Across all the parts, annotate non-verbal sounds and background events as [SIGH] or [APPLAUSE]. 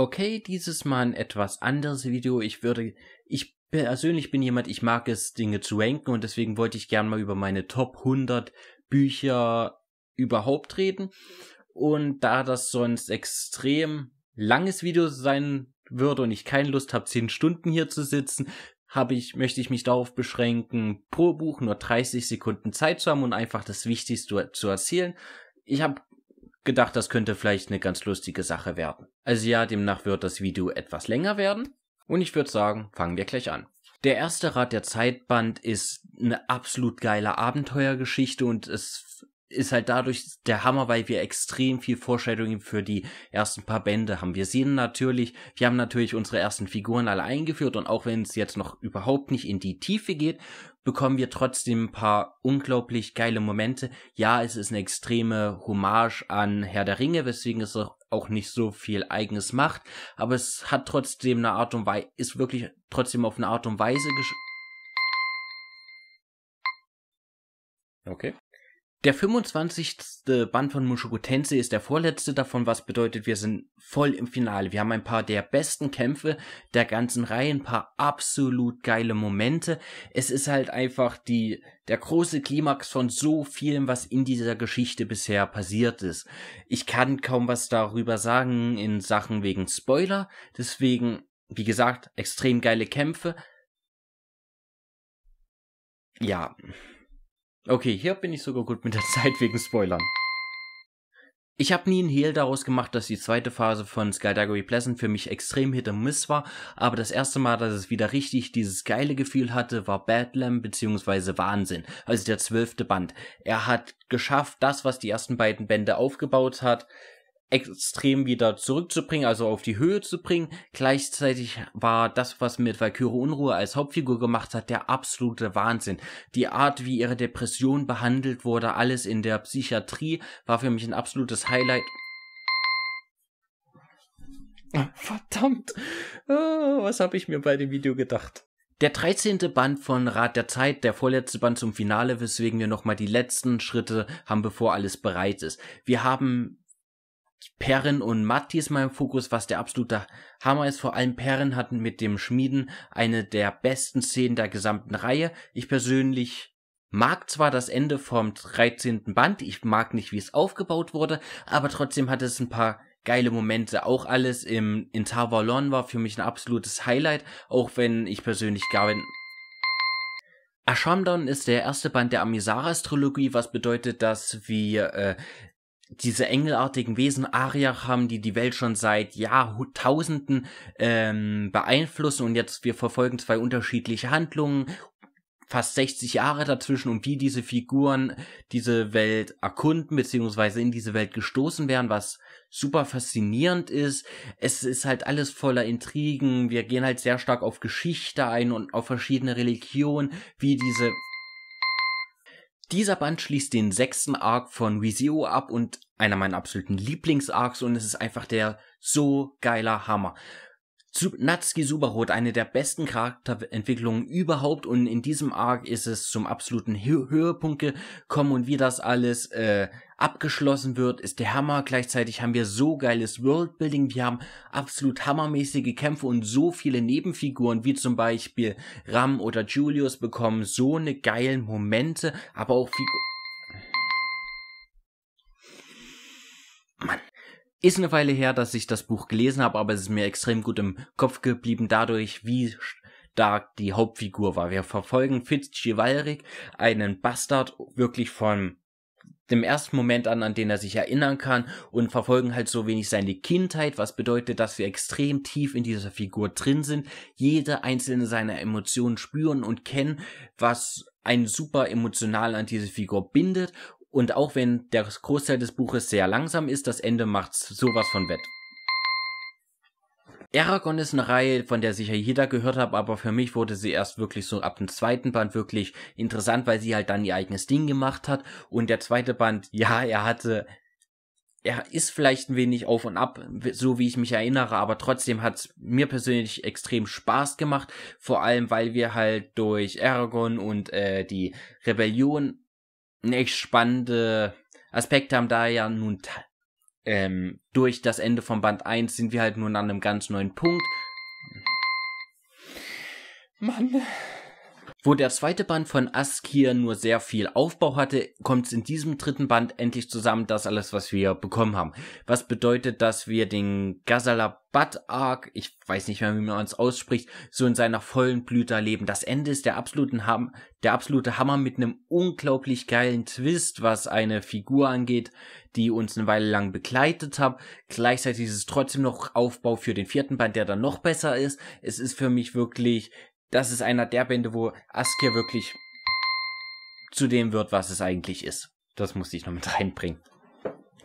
Okay, dieses Mal ein etwas anderes Video. Ich würde, ich persönlich bin jemand, ich mag es, Dinge zu ranken und deswegen wollte ich gern mal über meine Top 100 Bücher überhaupt reden. Und da das sonst extrem langes Video sein würde und ich keine Lust habe, 10 Stunden hier zu sitzen, habe ich, möchte ich mich darauf beschränken, pro Buch nur 30 Sekunden Zeit zu haben und einfach das Wichtigste zu erzählen. Ich habe gedacht, das könnte vielleicht eine ganz lustige Sache werden. Also ja, demnach wird das Video etwas länger werden. Und ich würde sagen, fangen wir gleich an. Der erste Rad der Zeitband ist eine absolut geile Abenteuergeschichte und es ist halt dadurch der Hammer, weil wir extrem viel Foreshadowing für die ersten paar Bände haben. Wir sehen natürlich, wir haben natürlich unsere ersten Figuren alle eingeführt und auch wenn es jetzt noch überhaupt nicht in die Tiefe geht, bekommen wir trotzdem ein paar unglaublich geile Momente. Ja, es ist eine extreme Hommage an Herr der Ringe, weswegen es auch nicht so viel eigenes macht, aber es hat trotzdem eine Art und Weise, ist wirklich trotzdem auf eine Art und Weise gesch Okay. Der 25. Band von Mushoku Tensei ist der vorletzte davon, was bedeutet, wir sind voll im Finale. Wir haben ein paar der besten Kämpfe der ganzen Reihe, ein paar absolut geile Momente. Es ist halt einfach die, der große Klimax von so vielem, was in dieser Geschichte bisher passiert ist. Ich kann kaum was darüber sagen in Sachen wegen Spoiler, deswegen, wie gesagt, extrem geile Kämpfe. Ja. Okay, hier bin ich sogar gut mit der [LAUGHS] Zeit wegen Spoilern. Ich habe nie einen Hehl daraus gemacht, dass die zweite Phase von Skydaggery Pleasant für mich extrem Hit und Miss war, aber das erste Mal, dass es wieder richtig dieses geile Gefühl hatte, war Badlam bzw. Wahnsinn, also der zwölfte Band. Er hat geschafft, das, was die ersten beiden Bände aufgebaut hat, extrem wieder zurückzubringen, also auf die Höhe zu bringen. Gleichzeitig war das, was mit Valkyrie Unruhe als Hauptfigur gemacht hat, der absolute Wahnsinn. Die Art, wie ihre Depression behandelt wurde, alles in der Psychiatrie, war für mich ein absolutes Highlight. Ah, verdammt, oh, was habe ich mir bei dem Video gedacht? Der 13. Band von Rat der Zeit, der vorletzte Band zum Finale, weswegen wir nochmal die letzten Schritte haben, bevor alles bereit ist. Wir haben Perrin und Matti ist mein Fokus, was der absolute Hammer ist. Vor allem Perrin hatten mit dem Schmieden eine der besten Szenen der gesamten Reihe. Ich persönlich mag zwar das Ende vom 13. Band, ich mag nicht, wie es aufgebaut wurde, aber trotzdem hat es ein paar geile Momente. Auch alles im, in Tavalon war für mich ein absolutes Highlight, auch wenn ich persönlich gar Gavin Ashamdown ist der erste Band der Amisaras-Trilogie, was bedeutet, dass wir äh, diese engelartigen Wesen Ariach haben, die die Welt schon seit Jahrtausenden ähm, beeinflussen und jetzt wir verfolgen zwei unterschiedliche Handlungen, fast 60 Jahre dazwischen und wie diese Figuren diese Welt erkunden beziehungsweise in diese Welt gestoßen werden, was super faszinierend ist. Es ist halt alles voller Intrigen. Wir gehen halt sehr stark auf Geschichte ein und auf verschiedene Religionen, wie diese dieser Band schließt den sechsten Arc von ReZero ab und einer meiner absoluten lieblings und es ist einfach der so geiler Hammer. Natsuki Subarot, eine der besten Charakterentwicklungen überhaupt und in diesem Arc ist es zum absoluten Höhepunkt gekommen und wie das alles äh, abgeschlossen wird, ist der Hammer. Gleichzeitig haben wir so geiles Worldbuilding, wir haben absolut hammermäßige Kämpfe und so viele Nebenfiguren, wie zum Beispiel Ram oder Julius, bekommen so eine geilen Momente, aber auch Figuren... Mann. Ist eine Weile her, dass ich das Buch gelesen habe, aber es ist mir extrem gut im Kopf geblieben dadurch, wie stark die Hauptfigur war. Wir verfolgen Fitzgivalric, einen Bastard, wirklich von dem ersten Moment an, an den er sich erinnern kann und verfolgen halt so wenig seine Kindheit, was bedeutet, dass wir extrem tief in dieser Figur drin sind, jede einzelne seiner Emotionen spüren und kennen, was einen super emotional an diese Figur bindet und auch wenn der Großteil des Buches sehr langsam ist, das Ende macht sowas von wett. Aragon ist eine Reihe, von der sicher jeder gehört hat, aber für mich wurde sie erst wirklich so ab dem zweiten Band wirklich interessant, weil sie halt dann ihr eigenes Ding gemacht hat. Und der zweite Band, [LAUGHS] ja, er hatte, er ist vielleicht ein wenig auf und ab, so wie ich mich erinnere, aber trotzdem hat's mir persönlich extrem Spaß gemacht, vor allem weil wir halt durch Aragon und äh, die Rebellion echt spannende Aspekte haben, da ja nun ähm, durch das Ende von Band 1 sind wir halt nun an einem ganz neuen Punkt. Mann. Wo der zweite Band von Ask hier nur sehr viel Aufbau hatte, kommt es in diesem dritten Band endlich zusammen, das alles, was wir bekommen haben. Was bedeutet, dass wir den Gazalabat Arc, ich weiß nicht mehr, wie man es ausspricht, so in seiner vollen Blüte erleben. Das Ende ist der absoluten Ham der absolute Hammer mit einem unglaublich geilen Twist, was eine Figur angeht, die uns eine Weile lang begleitet hat. Gleichzeitig ist es trotzdem noch Aufbau für den vierten Band, der dann noch besser ist. Es ist für mich wirklich das ist einer der Bände, wo Askir wirklich zu dem wird, was es eigentlich ist. Das musste ich noch mit [LAUGHS] reinbringen.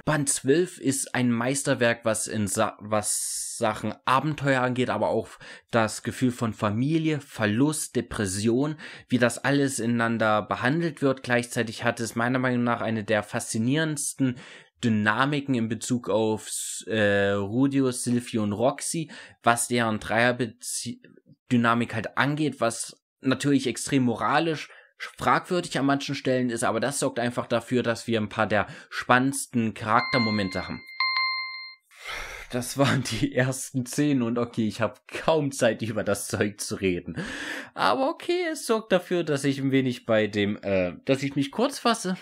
Band 12 ist ein Meisterwerk, was in Sa was Sachen Abenteuer angeht, aber auch das Gefühl von Familie, Verlust, Depression, wie das alles ineinander behandelt wird. Gleichzeitig hat es meiner Meinung nach eine der faszinierendsten Dynamiken in Bezug auf äh, Rudius, Silvio und Roxy, was deren Dreierbeziehung Dynamik halt angeht, was natürlich extrem moralisch fragwürdig an manchen Stellen ist, aber das sorgt einfach dafür, dass wir ein paar der spannendsten Charaktermomente haben. Das waren die [LAUGHS] ersten zehn und okay, ich habe kaum Zeit über das Zeug zu reden. Aber okay, es sorgt dafür, dass ich ein wenig bei dem, äh, dass ich mich kurz fasse.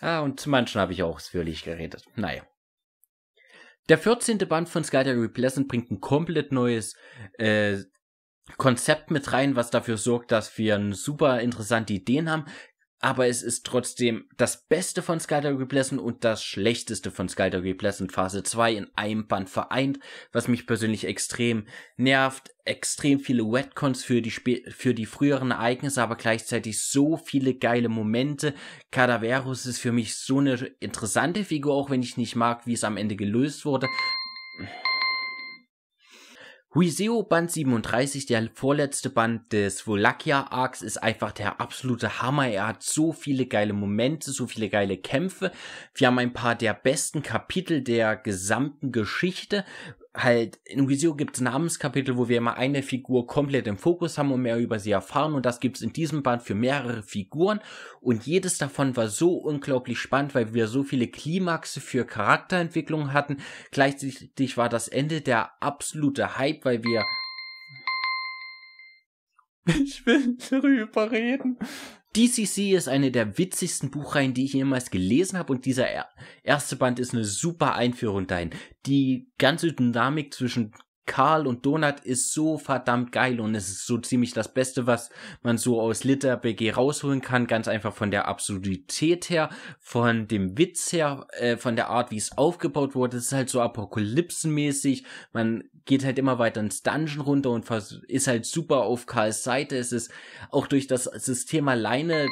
Ah, und zu manchen habe ich auch ausführlich geredet. Naja. Der 14. Band von Skydive Pleasant bringt ein komplett neues äh, Konzept mit rein, was dafür sorgt, dass wir super interessante Ideen haben aber es ist trotzdem das Beste von Skydog Replacement und das Schlechteste von Skydog Replacement Phase 2 in einem Band vereint, was mich persönlich extrem nervt. Extrem viele Wetcons für die, Sp für die früheren Ereignisse, aber gleichzeitig so viele geile Momente. Cadaverus ist für mich so eine interessante Figur, auch wenn ich nicht mag, wie es am Ende gelöst wurde. Huiseo Band 37, der vorletzte Band des Volakia Arcs, ist einfach der absolute Hammer. Er hat so viele geile Momente, so viele geile Kämpfe. Wir haben ein paar der besten Kapitel der gesamten Geschichte halt, in Visio gibt's Namenskapitel, wo wir immer eine Figur komplett im Fokus haben und mehr über sie erfahren. Und das gibt's in diesem Band für mehrere Figuren. Und jedes davon war so unglaublich spannend, weil wir so viele Klimaxe für Charakterentwicklung hatten. Gleichzeitig war das Ende der absolute Hype, weil wir... Ich will drüber reden. DCC ist eine der witzigsten Buchreihen, die ich jemals gelesen habe und dieser erste Band ist eine super Einführung dahin. Die ganze Dynamik zwischen Karl und Donat ist so verdammt geil und es ist so ziemlich das Beste, was man so aus Litter BG rausholen kann. Ganz einfach von der Absurdität her, von dem Witz her, äh, von der Art, wie es aufgebaut wurde. Es ist halt so apokalypsenmäßig. Man geht halt immer weiter ins Dungeon runter und ist halt super auf Karls Seite. Es ist auch durch das System alleine.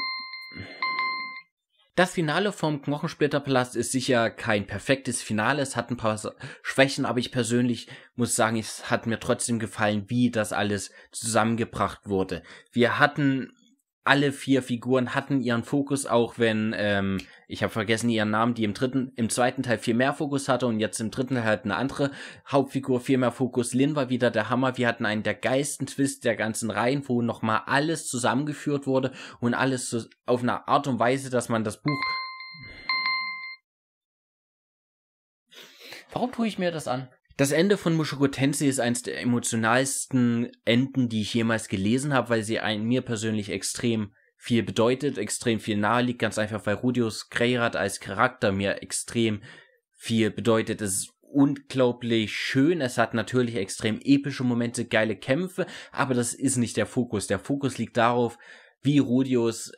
Das Finale vom Knochensplitterpalast ist sicher kein perfektes Finale. Es hat ein paar Schwächen, aber ich persönlich muss sagen, es hat mir trotzdem gefallen, wie das alles zusammengebracht wurde. Wir hatten alle vier Figuren hatten ihren Fokus, auch wenn, ähm, ich habe vergessen ihren Namen, die im dritten, im zweiten Teil viel mehr Fokus hatte und jetzt im dritten Teil halt eine andere Hauptfigur viel mehr Fokus. Lin war wieder der Hammer. Wir hatten einen der geilsten Twist der ganzen Reihen, wo nochmal alles zusammengeführt wurde und alles so auf eine Art und Weise, dass man das Buch. Warum tue ich mir das an? Das Ende von Mushoku Tensei ist eines der emotionalsten Enden, die ich jemals gelesen habe, weil sie einen mir persönlich extrem viel bedeutet, extrem viel nahe liegt, ganz einfach, weil Rudius Greirat als Charakter mir extrem viel bedeutet. Es ist unglaublich schön, es hat natürlich extrem epische Momente, geile Kämpfe, aber das ist nicht der Fokus. Der Fokus liegt darauf, wie Rudius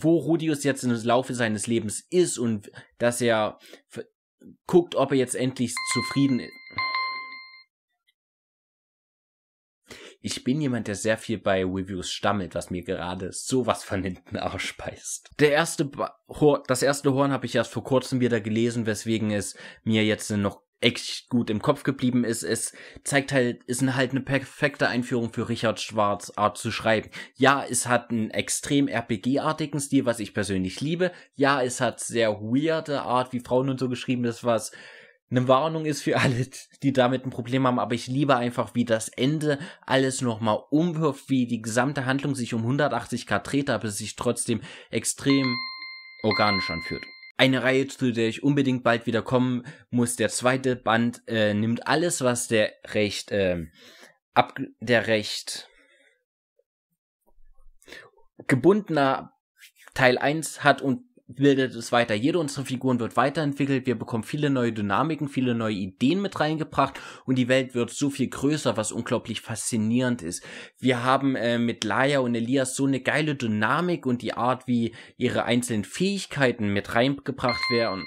wo Rudius jetzt im Laufe seines Lebens ist und dass er guckt, ob er jetzt endlich zufrieden ist. Ich bin jemand, der sehr viel bei Reviews stammelt, was mir gerade sowas von hinten [LAUGHS] ausspeist. Der erste ba Hor das erste Horn habe ich erst vor kurzem wieder gelesen, weswegen es mir jetzt noch echt gut im Kopf geblieben ist. Es zeigt halt, ist halt eine perfekte Einführung für Richard Schwarz Art zu schreiben. Ja, es hat einen extrem RPG-artigen Stil, was ich persönlich liebe. Ja, es hat sehr weirde Art, wie Frauen und so geschrieben ist, was eine Warnung ist für [LAUGHS] alle, die damit ein Problem haben, aber ich liebe einfach, wie das Ende alles nochmal umwirft, wie die gesamte Handlung sich um 180 Grad dreht, aber sich trotzdem extrem organisch anfühlt eine Reihe, zu der ich unbedingt bald wieder kommen muss. Der zweite Band äh, nimmt alles, was der recht äh, ab der recht gebundener Teil 1 hat und bildet es weiter. Jede unserer Figuren wird weiterentwickelt. Wir bekommen viele neue Dynamiken, viele neue Ideen mit reingebracht und die Welt wird so viel größer, was unglaublich faszinierend ist. Wir haben äh, mit Laia und Elias so eine geile Dynamik und die Art, wie ihre einzelnen Fähigkeiten mit reingebracht werden.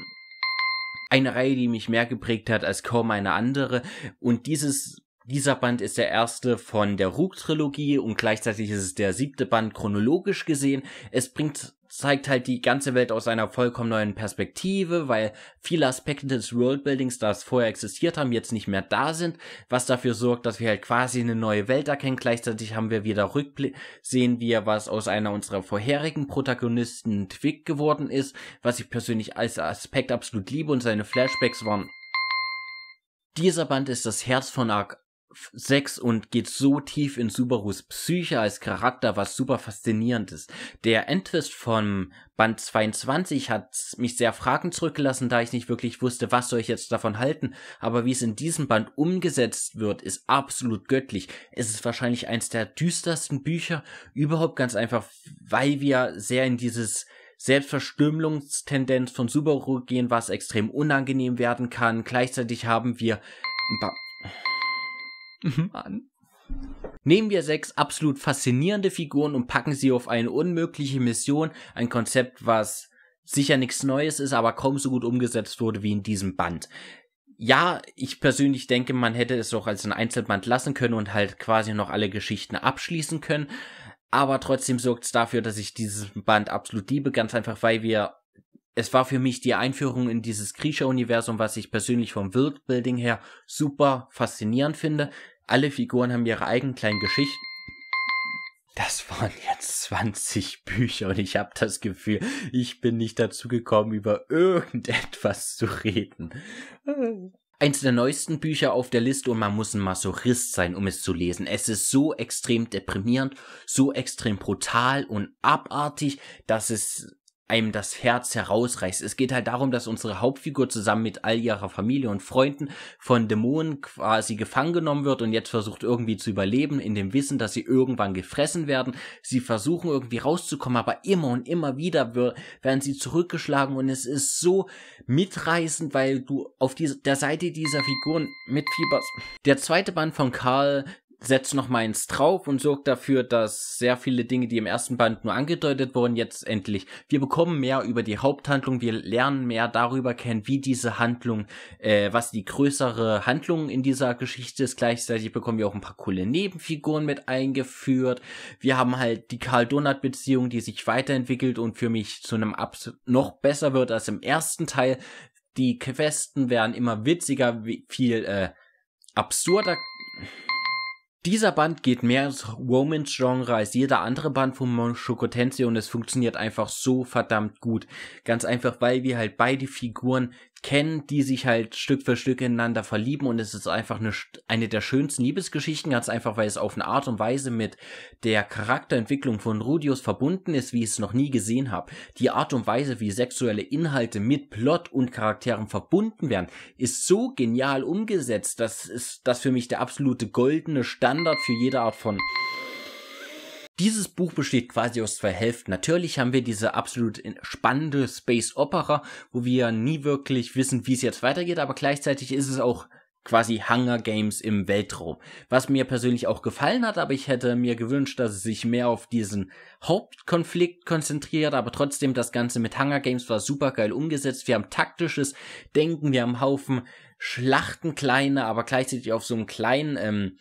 Eine Reihe, die mich mehr geprägt hat als kaum eine andere. Und dieses dieser Band ist der erste von der Rook-Trilogie und gleichzeitig ist es der siebte Band chronologisch gesehen. Es bringt zeigt halt die ganze Welt aus einer vollkommen neuen Perspektive, weil viele Aspekte des Worldbuildings, das vorher existiert haben, jetzt nicht mehr da sind, was dafür sorgt, dass wir halt quasi eine neue Welt erkennen. Gleichzeitig haben wir wieder Rückblick, sehen wir, was aus einer unserer vorherigen Protagonisten Twig geworden ist, was ich persönlich als Aspekt absolut liebe und seine Flashbacks waren dieser Band ist das Herz von Arc 6 und geht so tief in Subarus Psyche als Charakter, was super faszinierend ist. Der Endtwist von Band 22 hat mich sehr fragend zurückgelassen, da ich nicht wirklich wusste, was soll ich jetzt davon halten, aber wie es in diesem Band umgesetzt wird, ist absolut göttlich. Es ist wahrscheinlich eins der düstersten Bücher überhaupt ganz einfach, weil wir sehr in dieses Selbstverstümmelungstendenz von Subaru gehen, was extrem unangenehm werden kann. Gleichzeitig haben wir ein paar Mhm. Mann. Nehmen wir sechs absolut faszinierende Figuren und packen sie auf eine unmögliche Mission, ein Konzept, was sicher nichts Neues ist, aber kaum so gut umgesetzt wurde wie in diesem Band. Ja, ich persönlich denke, man hätte es auch als ein Einzelband lassen können und halt quasi noch alle Geschichten abschließen können. Aber trotzdem sorgt es dafür, dass ich dieses Band absolut liebe, ganz einfach, weil wir es war für mich die Einführung in dieses Kriecher-Universum, was ich persönlich vom Worldbuilding her super faszinierend finde. Alle Figuren haben ihre eigenen kleinen Geschichten. Das waren jetzt 20 Bücher und ich habe das Gefühl, ich bin nicht dazu gekommen, über irgendetwas zu reden. Eins der neuesten Bücher auf der Liste und man muss ein Masochist sein, um es zu lesen. Es ist so extrem deprimierend, so extrem brutal und abartig, dass es einem das Herz herausreißt. Es geht halt darum, dass unsere Hauptfigur zusammen mit all ihrer Familie und Freunden von Dämonen quasi gefangen genommen wird und jetzt versucht irgendwie zu überleben, in dem Wissen, dass sie irgendwann gefressen werden. Sie versuchen irgendwie rauszukommen, aber immer und immer wieder werden sie zurückgeschlagen und es ist so mitreißend, weil du auf die, der Seite dieser Figuren mitfieberst. Der zweite Band von Karl setzt noch mal eins drauf und sorgt dafür, dass sehr viele Dinge, die im ersten Band nur angedeutet wurden, jetzt endlich. Wir bekommen mehr über die Haupthandlung, wir lernen mehr darüber kennen, wie diese Handlung, äh, was die größere Handlung in dieser Geschichte ist. Gleichzeitig bekommen wir auch ein paar coole Nebenfiguren mit eingeführt. Wir haben halt die Karl-Donat-Beziehung, die sich weiterentwickelt und für mich zu einem Abs noch besser wird als im ersten Teil. Die Questen werden immer witziger, viel äh, absurder. Dieser Band geht mehr ins Romance-Genre als jeder andere Band von Monshoko Tensei und es funktioniert einfach so verdammt gut. Ganz einfach, weil wir halt beide Figuren kennen, die sich halt Stück für Stück ineinander verlieben und es ist einfach eine, eine der schönsten Liebesgeschichten, ganz einfach, weil es auf eine Art und Weise mit der Charakterentwicklung von Rudius verbunden ist, wie ich es noch nie gesehen habe. Die Art und Weise, wie sexuelle Inhalte mit Plot und Charakteren verbunden werden, ist so genial umgesetzt, das ist das für mich der absolute goldene Standard für jede Art von dieses Buch besteht quasi aus zwei Hälften. Natürlich haben wir diese absolut spannende Space Opera, wo wir nie wirklich wissen, wie es jetzt weitergeht, aber gleichzeitig ist es auch quasi Hunger Games im Weltraum. Was mir persönlich auch gefallen hat, aber ich hätte mir gewünscht, dass es sich mehr auf diesen Hauptkonflikt konzentriert, aber trotzdem das Ganze mit Hunger Games war super geil umgesetzt. Wir haben taktisches Denken, wir haben Haufen Schlachten kleine, aber gleichzeitig auf so einem kleinen ähm,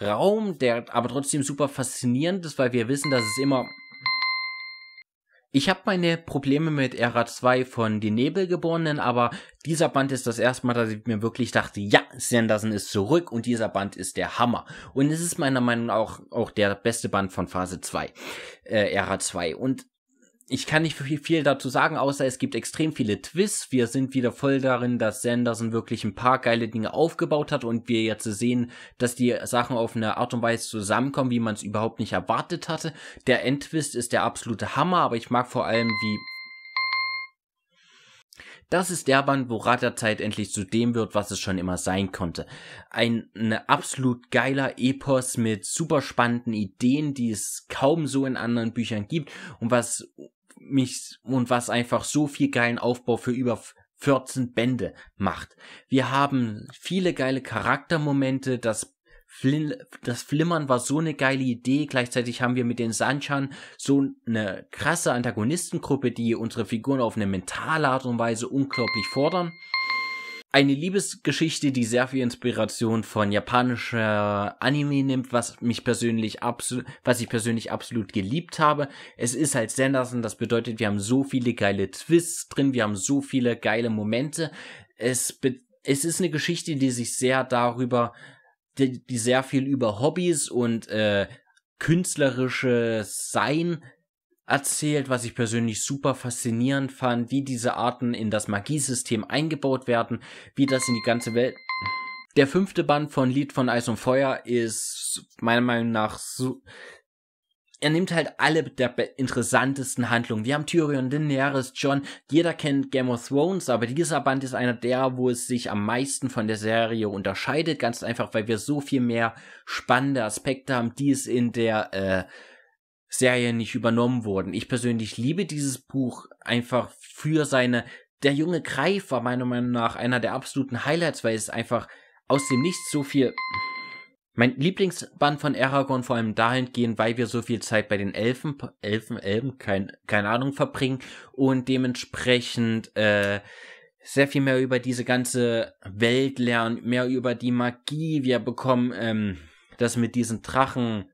Raum, der aber trotzdem super faszinierend ist, weil wir wissen, dass es immer... Ich habe meine Probleme mit Ära 2 von den Nebelgeborenen, aber dieser Band ist das erste Mal, dass ich mir wirklich dachte, ja, Sanderson ist zurück und dieser Band ist der Hammer. Und es ist meiner Meinung nach auch, auch der beste Band von Phase 2, äh, Ära 2. Und ich kann nicht viel dazu sagen, außer es gibt extrem viele Twists. Wir sind wieder voll darin, dass Sanderson wirklich ein paar geile Dinge aufgebaut hat und wir jetzt sehen, dass die Sachen auf eine Art und Weise zusammenkommen, wie man es überhaupt nicht erwartet hatte. Der Endtwist ist der absolute Hammer, aber ich mag vor allem, wie das ist der Band, wo der Zeit endlich zu dem wird, was es schon immer sein konnte. Ein ne absolut geiler Epos mit super spannenden Ideen, die es kaum so in anderen Büchern gibt und was mich und was einfach so viel geilen Aufbau für über 14 Bände macht. Wir haben viele geile Charaktermomente, das Flim das Flimmern war so eine geile Idee. Gleichzeitig haben wir mit den Sanchan so eine krasse Antagonistengruppe, die unsere Figuren auf eine mentale Art und Weise unglaublich fordern eine Liebesgeschichte, die sehr viel Inspiration von japanischer Anime nimmt, was mich persönlich absolut, was ich persönlich absolut geliebt habe. Es ist halt Sanderson, das bedeutet, wir haben so viele geile Twists drin, wir haben so viele geile Momente. Es, es ist eine Geschichte, die sich sehr darüber, die, die sehr viel über Hobbys und äh, künstlerisches Sein erzählt, was ich persönlich super faszinierend fand, wie diese Arten in das Magiesystem eingebaut werden, wie das in die ganze Welt. Der fünfte Band von Lied von Eis und Feuer ist meiner Meinung nach so. Er nimmt halt alle der interessantesten Handlungen. Wir haben Tyrion, Daenerys, John. Jeder kennt Game of Thrones, aber dieser Band ist einer der, wo es sich am meisten von der Serie unterscheidet. Ganz einfach, weil wir so viel mehr spannende Aspekte haben, die es in der äh, Serie nicht übernommen wurden. Ich persönlich liebe dieses Buch einfach für seine. Der junge Greif war meiner Meinung nach einer der absoluten Highlights, weil es einfach aus dem Nichts so viel. Mein Lieblingsband von Aragorn vor allem dahingehend, weil wir so viel Zeit bei den Elfen, Elfen, Elben, kein, keine Ahnung, verbringen und dementsprechend äh, sehr viel mehr über diese ganze Welt lernen, mehr über die Magie. Wir bekommen ähm, das mit diesen Drachen,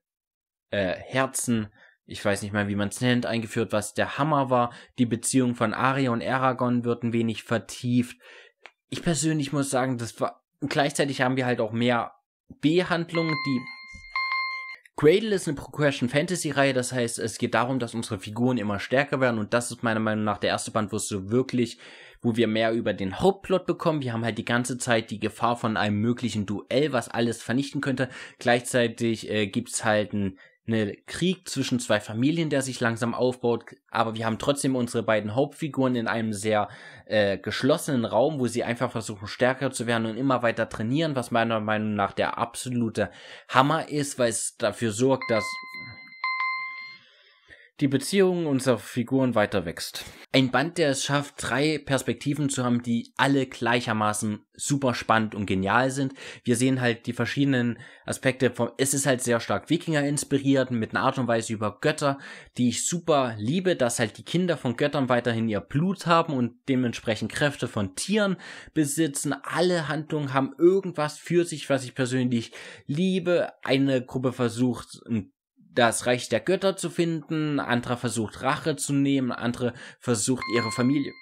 äh, Herzen ich weiß nicht mal, wie man es nennt, eingeführt, was der Hammer war. Die Beziehung von Arya und Aragorn wird ein wenig vertieft. Ich persönlich muss sagen, das war. Gleichzeitig haben wir halt auch mehr B-Handlungen, die. Cradle ist eine Progression Fantasy Reihe, das heißt, es geht darum, dass unsere Figuren immer stärker werden und das ist meiner Meinung nach der erste Band, wo es so wirklich, wo wir mehr über den Hauptplot bekommen. Wir haben halt die ganze Zeit die Gefahr von einem möglichen Duell, was alles vernichten könnte. Gleichzeitig äh, gibt's halt ein eine Krieg zwischen zwei Familien, der sich langsam aufbaut, aber wir haben trotzdem unsere beiden Hauptfiguren in einem sehr äh, geschlossenen Raum, wo sie einfach versuchen stärker zu werden und immer weiter trainieren, was meiner Meinung nach der absolute Hammer ist, weil es dafür sorgt, dass die Beziehung unserer Figuren weiter wächst. Ein Band, der es schafft, drei Perspektiven zu haben, die alle gleichermaßen super spannend und genial sind. Wir sehen halt die verschiedenen Aspekte vom, es ist halt sehr stark Wikinger inspiriert, mit einer Art und Weise über Götter, die ich super liebe, dass halt die Kinder von Göttern weiterhin ihr Blut haben und dementsprechend Kräfte von Tieren besitzen. Alle Handlungen haben irgendwas für sich, was ich persönlich liebe. Eine Gruppe versucht, ein das Reich der Götter zu finden, andere versucht Rache zu nehmen, andere versucht ihre Familie.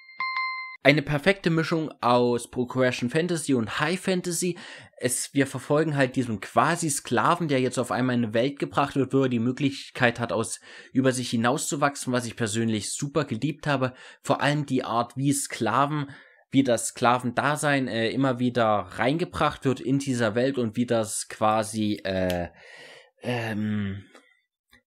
Eine perfekte Mischung aus Progression Fantasy und High Fantasy. Es, wir verfolgen halt diesen quasi Sklaven, der jetzt auf einmal in eine Welt gebracht wird, wo er die Möglichkeit hat, aus, über sich hinauszuwachsen, was ich persönlich super geliebt habe. Vor allem die Art, wie Sklaven wie das Sklavendasein äh, immer wieder reingebracht wird in dieser Welt und wie das quasi äh, ähm,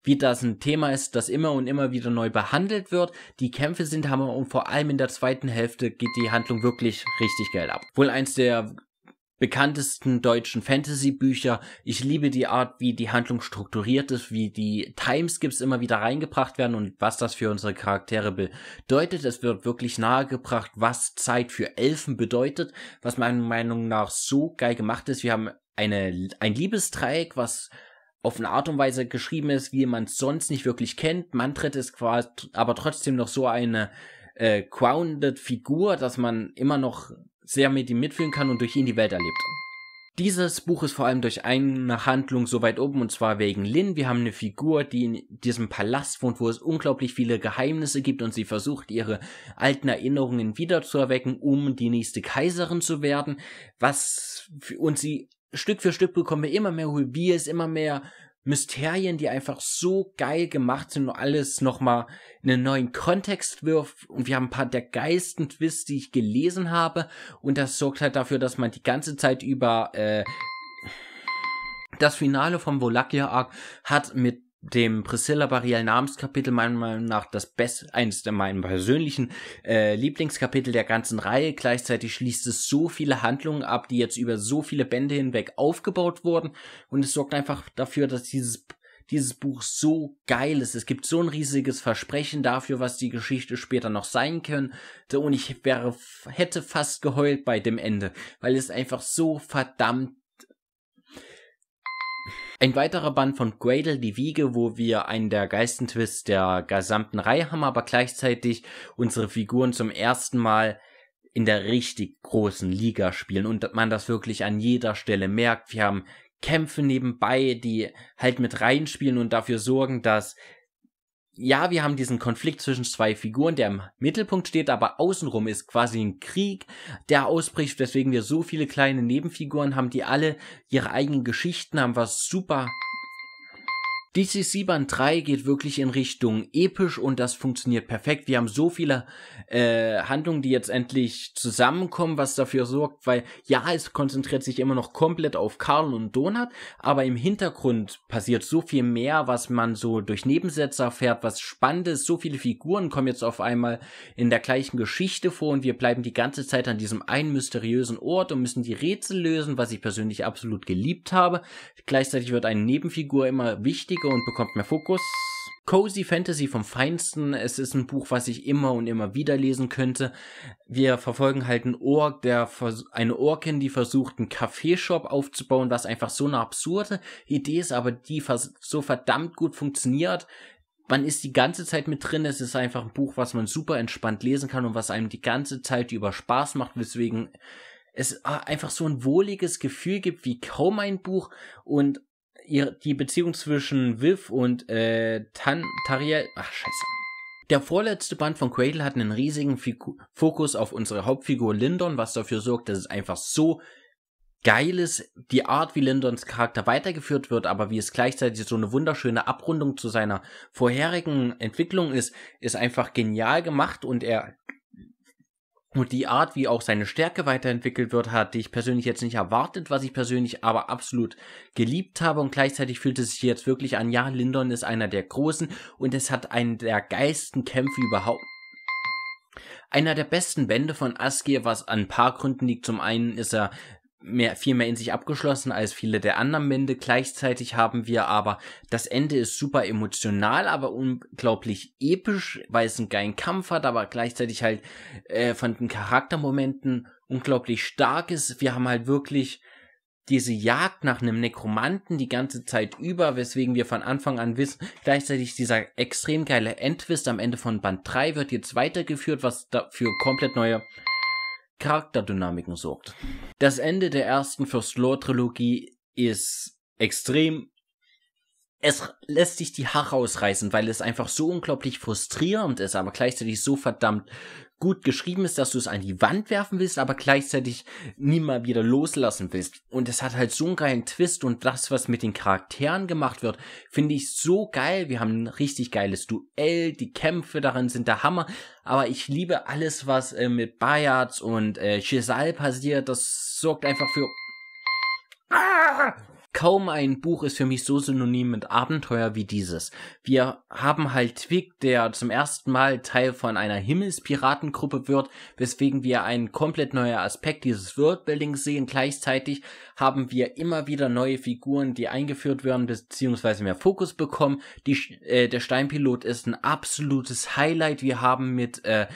wie das ein Thema ist, das immer und immer wieder neu behandelt wird. Die Kämpfe sind Hammer und vor allem in der zweiten Hälfte geht die Handlung wirklich richtig geil ab. Wohl eins der bekanntesten deutschen Fantasy-Bücher. Ich liebe die Art, wie die Handlung strukturiert ist, wie die Timeskips immer wieder reingebracht werden und was das für unsere Charaktere bedeutet. Es wird wirklich nahegebracht, was Zeit für Elfen bedeutet, was meiner Meinung nach so geil gemacht ist. Wir haben eine, ein Liebesdreieck, was auf eine Art und Weise geschrieben ist, wie man es sonst nicht wirklich kennt. Mantret ist quasi aber trotzdem noch so eine äh, grounded Figur, dass man immer noch sehr mit ihm mitfühlen kann und durch ihn die Welt erlebt. Dieses Buch ist vor allem durch eine Handlung so weit oben, und zwar wegen Lin. Wir haben eine Figur, die in diesem Palast wohnt, wo es unglaublich viele Geheimnisse gibt und sie versucht, ihre alten Erinnerungen wiederzuerwecken, um die nächste Kaiserin zu werden, was, und sie Stück für Stück bekommen wir immer mehr Reveals, immer mehr Mysterien, die einfach so geil gemacht sind und alles nochmal in einen neuen Kontext wirft. Und wir haben ein paar der geilsten Twists, die ich gelesen habe. Und das sorgt halt dafür, dass man die ganze Zeit über äh, das Finale vom Wallachia Arc hat mit dem Priscilla Bariel Namenskapitel meiner Meinung nach das beste, eines der meinen persönlichen äh, Lieblingskapitel der ganzen Reihe. Gleichzeitig schließt es so viele Handlungen ab, die jetzt über so viele Bände hinweg aufgebaut wurden und es sorgt einfach dafür, dass dieses dieses Buch so geil ist. Es gibt so ein riesiges Versprechen dafür, was die Geschichte später noch sein können. Und ich wäre, hätte fast geheult bei dem Ende, weil es einfach so verdammt ein weiterer Band von Gradle, die Wiege, wo wir einen der Geistentwist der gesamten Reihe haben, aber gleichzeitig unsere Figuren zum ersten Mal in der richtig großen Liga spielen und man das wirklich an jeder Stelle merkt. Wir haben Kämpfe nebenbei, die halt mit reinspielen und dafür sorgen, dass ja, wir haben diesen Konflikt zwischen zwei Figuren, der im Mittelpunkt steht, aber außenrum ist quasi ein Krieg, der ausbricht, weswegen wir so viele kleine Nebenfiguren haben, die alle ihre eigenen Geschichten haben, was super DC Band 3 geht wirklich in Richtung episch und das funktioniert perfekt. Wir haben so viele äh, Handlungen, die jetzt endlich zusammenkommen, was dafür sorgt, weil ja, es konzentriert sich immer noch komplett auf Karl und Donat, aber im Hintergrund passiert so viel mehr, was man so durch Nebensätze erfährt, was spannend ist. so viele Figuren kommen jetzt auf einmal in der gleichen Geschichte vor und wir bleiben die ganze Zeit an diesem einen mysteriösen Ort und müssen die Rätsel lösen, was ich persönlich absolut geliebt habe. Gleichzeitig wird eine Nebenfigur immer wichtig Einblicke und bekommt mehr Fokus. Cozy Fantasy vom Feinsten. Es ist ein Buch, was ich immer und immer wieder lesen könnte. Wir verfolgen halt einen Ork, der eine Orkin, die versucht, einen Kaffeeshop aufzubauen, was einfach so eine absurde Idee ist, aber die so verdammt gut funktioniert. Man ist die ganze Zeit mit drin. Es ist einfach ein Buch, was man super entspannt lesen kann und was einem die ganze Zeit über Spaß macht, weswegen es ah, einfach so ein wohliges Gefühl gibt wie kaum ein Buch und ihr, die Beziehung zwischen Viv und äh, Tan Tariel. Ach, scheiße. Der vorletzte Band von Cradle hat einen riesigen Figu Fokus auf unsere Hauptfigur Lindon, was dafür sorgt, dass es einfach so geil ist, die Art, wie Lindons Charakter weitergeführt wird, aber wie es gleichzeitig so eine wunderschöne Abrundung zu seiner vorherigen Entwicklung ist, ist einfach genial gemacht und er und die Art, wie auch seine Stärke weiterentwickelt wird, hatte ich persönlich jetzt nicht erwartet, was ich persönlich aber absolut geliebt habe. Und gleichzeitig fühlt es sich jetzt wirklich an, ja, Lindon ist einer der Großen und es hat einen der geilsten Kämpfe überhaupt. Einer der besten Bände von Askir, was an ein paar Gründen liegt. Zum einen ist er mehr, viel mehr in sich abgeschlossen als viele der anderen Bände. Gleichzeitig haben wir aber, das Ende ist super emotional, aber unglaublich episch, weil es einen geilen Kampf hat, aber gleichzeitig halt äh, von den Charaktermomenten unglaublich stark ist. Wir haben halt wirklich diese Jagd nach einem Nekromanten die ganze Zeit über, weswegen wir von Anfang an wissen, gleichzeitig dieser extrem geile Endwist am Ende von Band 3 wird jetzt weitergeführt, was dafür komplett neue Charakterdynamiken sorgt. Das Ende der ersten First Lore Trilogie ist extrem es lässt sich die Haare ausreißen, weil es einfach so unglaublich frustrierend ist, aber gleichzeitig so verdammt gut geschrieben ist, dass du es an die Wand werfen willst, aber gleichzeitig nie mal wieder loslassen willst. Und es hat halt so einen geilen Twist und das, was mit den Charakteren gemacht wird, finde ich so geil. Wir haben ein richtig geiles Duell, die Kämpfe darin sind der Hammer, aber ich liebe alles, was äh, mit Bayards und äh, Chesal passiert. Das sorgt einfach für... Ah! Kaum ein Buch ist für mich so synonym mit Abenteuer wie dieses. Wir haben halt Twig, der zum ersten Mal Teil von einer Himmelspiratengruppe wird, weswegen wir einen komplett neuen Aspekt dieses Worldbuildings sehen. Gleichzeitig haben wir immer wieder neue Figuren, die eingeführt werden, beziehungsweise mehr Fokus bekommen. Die, äh, der Steinpilot ist ein absolutes Highlight. Wir haben mit äh,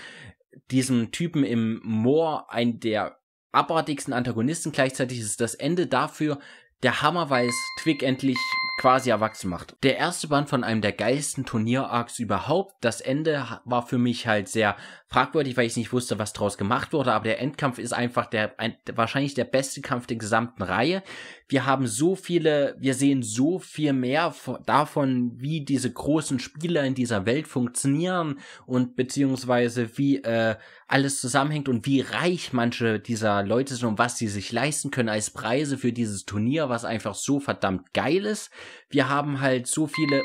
diesem Typen im Moor einen der abartigsten Antagonisten. Gleichzeitig ist das Ende dafür, der Hammer Hammerweiß Twig endlich quasi erwachsen macht. Der erste Band von einem der geilsten Turnier-Arcs überhaupt. Das Ende war für mich halt sehr fragwürdig, weil ich nicht wusste, was draus gemacht wurde, aber der Endkampf ist einfach der ein, wahrscheinlich der beste Kampf der gesamten Reihe wir haben so viele, wir sehen so viel mehr davon, wie diese großen Spieler in dieser Welt funktionieren und beziehungsweise wie äh, alles zusammenhängt und wie reich manche dieser Leute sind und was sie sich leisten können als Preise für dieses Turnier, was einfach so verdammt geil ist. Wir haben halt so viele.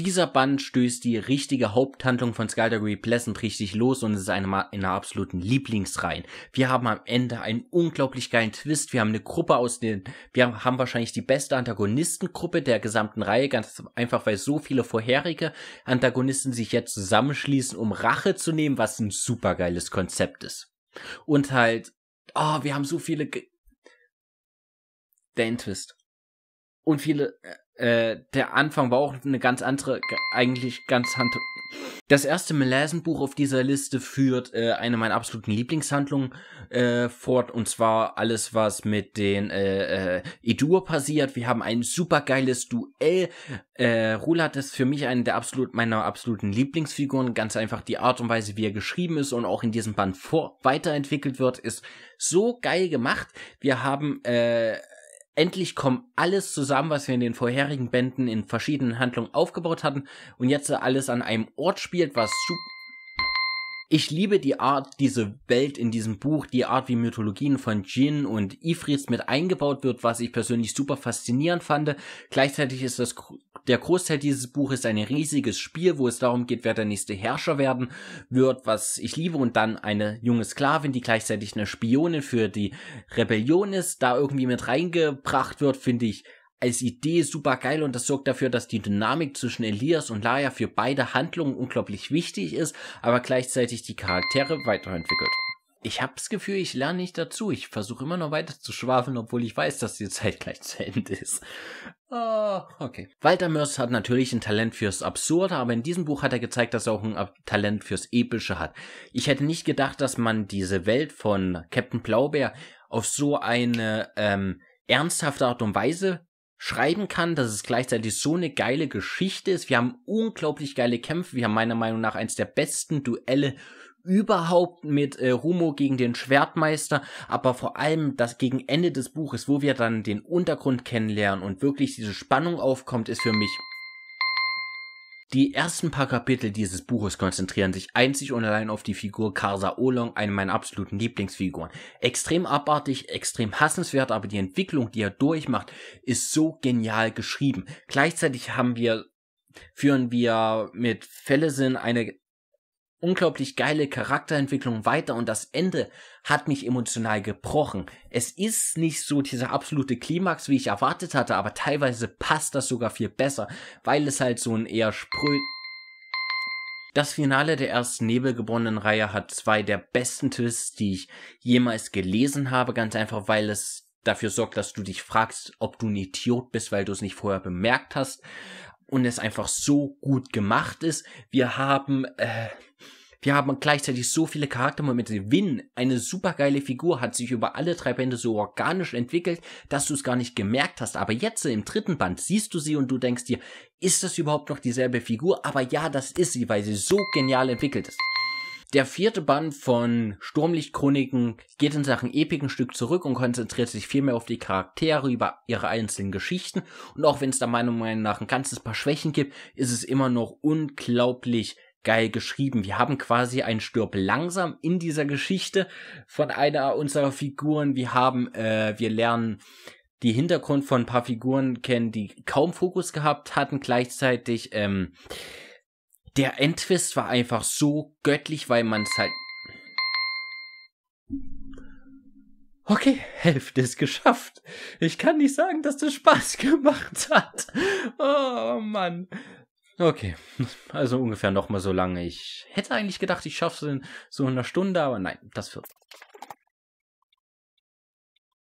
Dieser Band stößt die richtige Haupthandlung von Skylarry Pleasant richtig los und es ist eine meiner absoluten Lieblingsreihen. Wir haben am Ende einen unglaublich geilen Twist, wir haben eine Gruppe aus den, wir haben wahrscheinlich die beste Antagonistengruppe der gesamten Reihe, ganz einfach weil so viele vorherige Antagonisten sich jetzt zusammenschließen, um Rache zu nehmen, was ein supergeiles Konzept ist. Und halt, oh, wir haben so viele, Ge der Twist. Und viele, äh, äh, der Anfang war auch eine ganz andere, eigentlich ganz Hand. Das erste melassen auf dieser Liste führt äh, eine meiner absoluten Lieblingshandlungen äh, fort, und zwar alles, was mit den äh, äh, Edur passiert. Wir haben ein supergeiles Duell. Äh, Rulat ist für mich eine der absolut meiner absoluten Lieblingsfiguren. Ganz einfach die Art und Weise, wie er geschrieben ist und auch in diesem Band vor weiterentwickelt wird, ist so geil gemacht. Wir haben äh, endlich kommt alles zusammen, was wir in den vorherigen Bänden in verschiedenen Handlungen aufgebaut hatten und jetzt alles an einem Ort spielt, was super ich liebe die Art, diese Welt in diesem Buch, die Art, wie Mythologien von Jin und Ifrits mit eingebaut wird, was ich persönlich super faszinierend fand. Gleichzeitig ist das der Großteil dieses Buches ein riesiges Spiel, wo es darum geht, wer der nächste Herrscher werden wird, was ich liebe, und dann eine junge Sklavin, die gleichzeitig eine Spionin für die Rebellion ist, da irgendwie mit reingebracht wird, finde ich als Idee super geil und das sorgt dafür, dass die Dynamik zwischen Elias und Laia für beide Handlungen unglaublich wichtig ist, aber gleichzeitig die Charaktere weiterentwickelt. Ich habe das Gefühl, ich lerne nicht dazu. Ich versuche immer noch weiter zu schwafeln, obwohl ich weiß, dass die Zeit gleich zu Ende ist. Uh, okay. Walter Mörs hat natürlich ein Talent fürs Absurde, aber in diesem Buch hat er gezeigt, dass er auch ein Talent fürs Epische hat. Ich hätte nicht gedacht, dass man diese Welt von Captain Blaubeer auf so eine ähm, ernsthafte Art und Weise schreiben kann, dass es gleichzeitig so eine geile Geschichte ist. Wir haben unglaublich geile Kämpfe. Wir haben meiner Meinung nach eins der besten Duelle überhaupt mit äh, Rumo gegen den Schwertmeister, aber vor allem das gegen Ende des Buches, wo wir dann den Untergrund kennenlernen und wirklich diese Spannung aufkommt, ist für mich die ersten paar Kapitel dieses Buches konzentrieren sich einzig und allein auf die Figur Karsa Olong, eine meiner absoluten Lieblingsfiguren. Extrem abartig, extrem hassenswert, aber die Entwicklung, die er durchmacht, ist so genial geschrieben. Gleichzeitig haben wir, führen wir mit Fellison eine unglaublich geile Charakterentwicklung weiter und das Ende hat mich emotional gebrochen. Es ist nicht so dieser absolute Klimax, wie ich erwartet hatte, aber teilweise passt das sogar viel besser, weil es halt so ein eher spröd das Finale der ersten Nebelgeborenen Reihe hat zwei der besten Twists, die ich jemals gelesen habe, ganz einfach, weil es dafür sorgt, dass du dich fragst, ob du ein Idiot bist, weil du es nicht vorher bemerkt hast und es einfach so gut gemacht ist. Wir haben äh, wir haben gleichzeitig so viele Charaktermomente. Win, eine supergeile Figur, hat sich über alle drei Bände so organisch entwickelt, dass du es gar nicht gemerkt hast. Aber jetzt im dritten Band siehst du sie und du denkst dir, ist das überhaupt noch dieselbe Figur? Aber ja, das ist sie, weil sie so genial entwickelt ist. Der vierte Band von Sturmlichtchroniken geht in Sachen Epik ein Stück zurück und konzentriert sich viel mehr auf die Charaktere über ihre einzelnen Geschichten. Und auch wenn es da meiner Meinung nach ein ganzes paar Schwächen gibt, ist es immer noch unglaublich geil geschrieben. Wir haben quasi einen Stirb langsam in dieser Geschichte von einer unserer Figuren. Wir haben, äh, wir lernen die Hintergrund von ein paar Figuren kennen, die kaum Fokus gehabt hatten. Gleichzeitig, ähm, der Endtwist war einfach so göttlich, weil man es halt. Okay, Hälfte ist geschafft. Ich kann nicht sagen, dass das Spaß [LAUGHS] gemacht hat. Oh Mann. Okay, [LAUGHS] also ungefähr noch mal so lange. Ich hätte eigentlich gedacht, ich schaffe es in so einer Stunde, aber nein, das wird.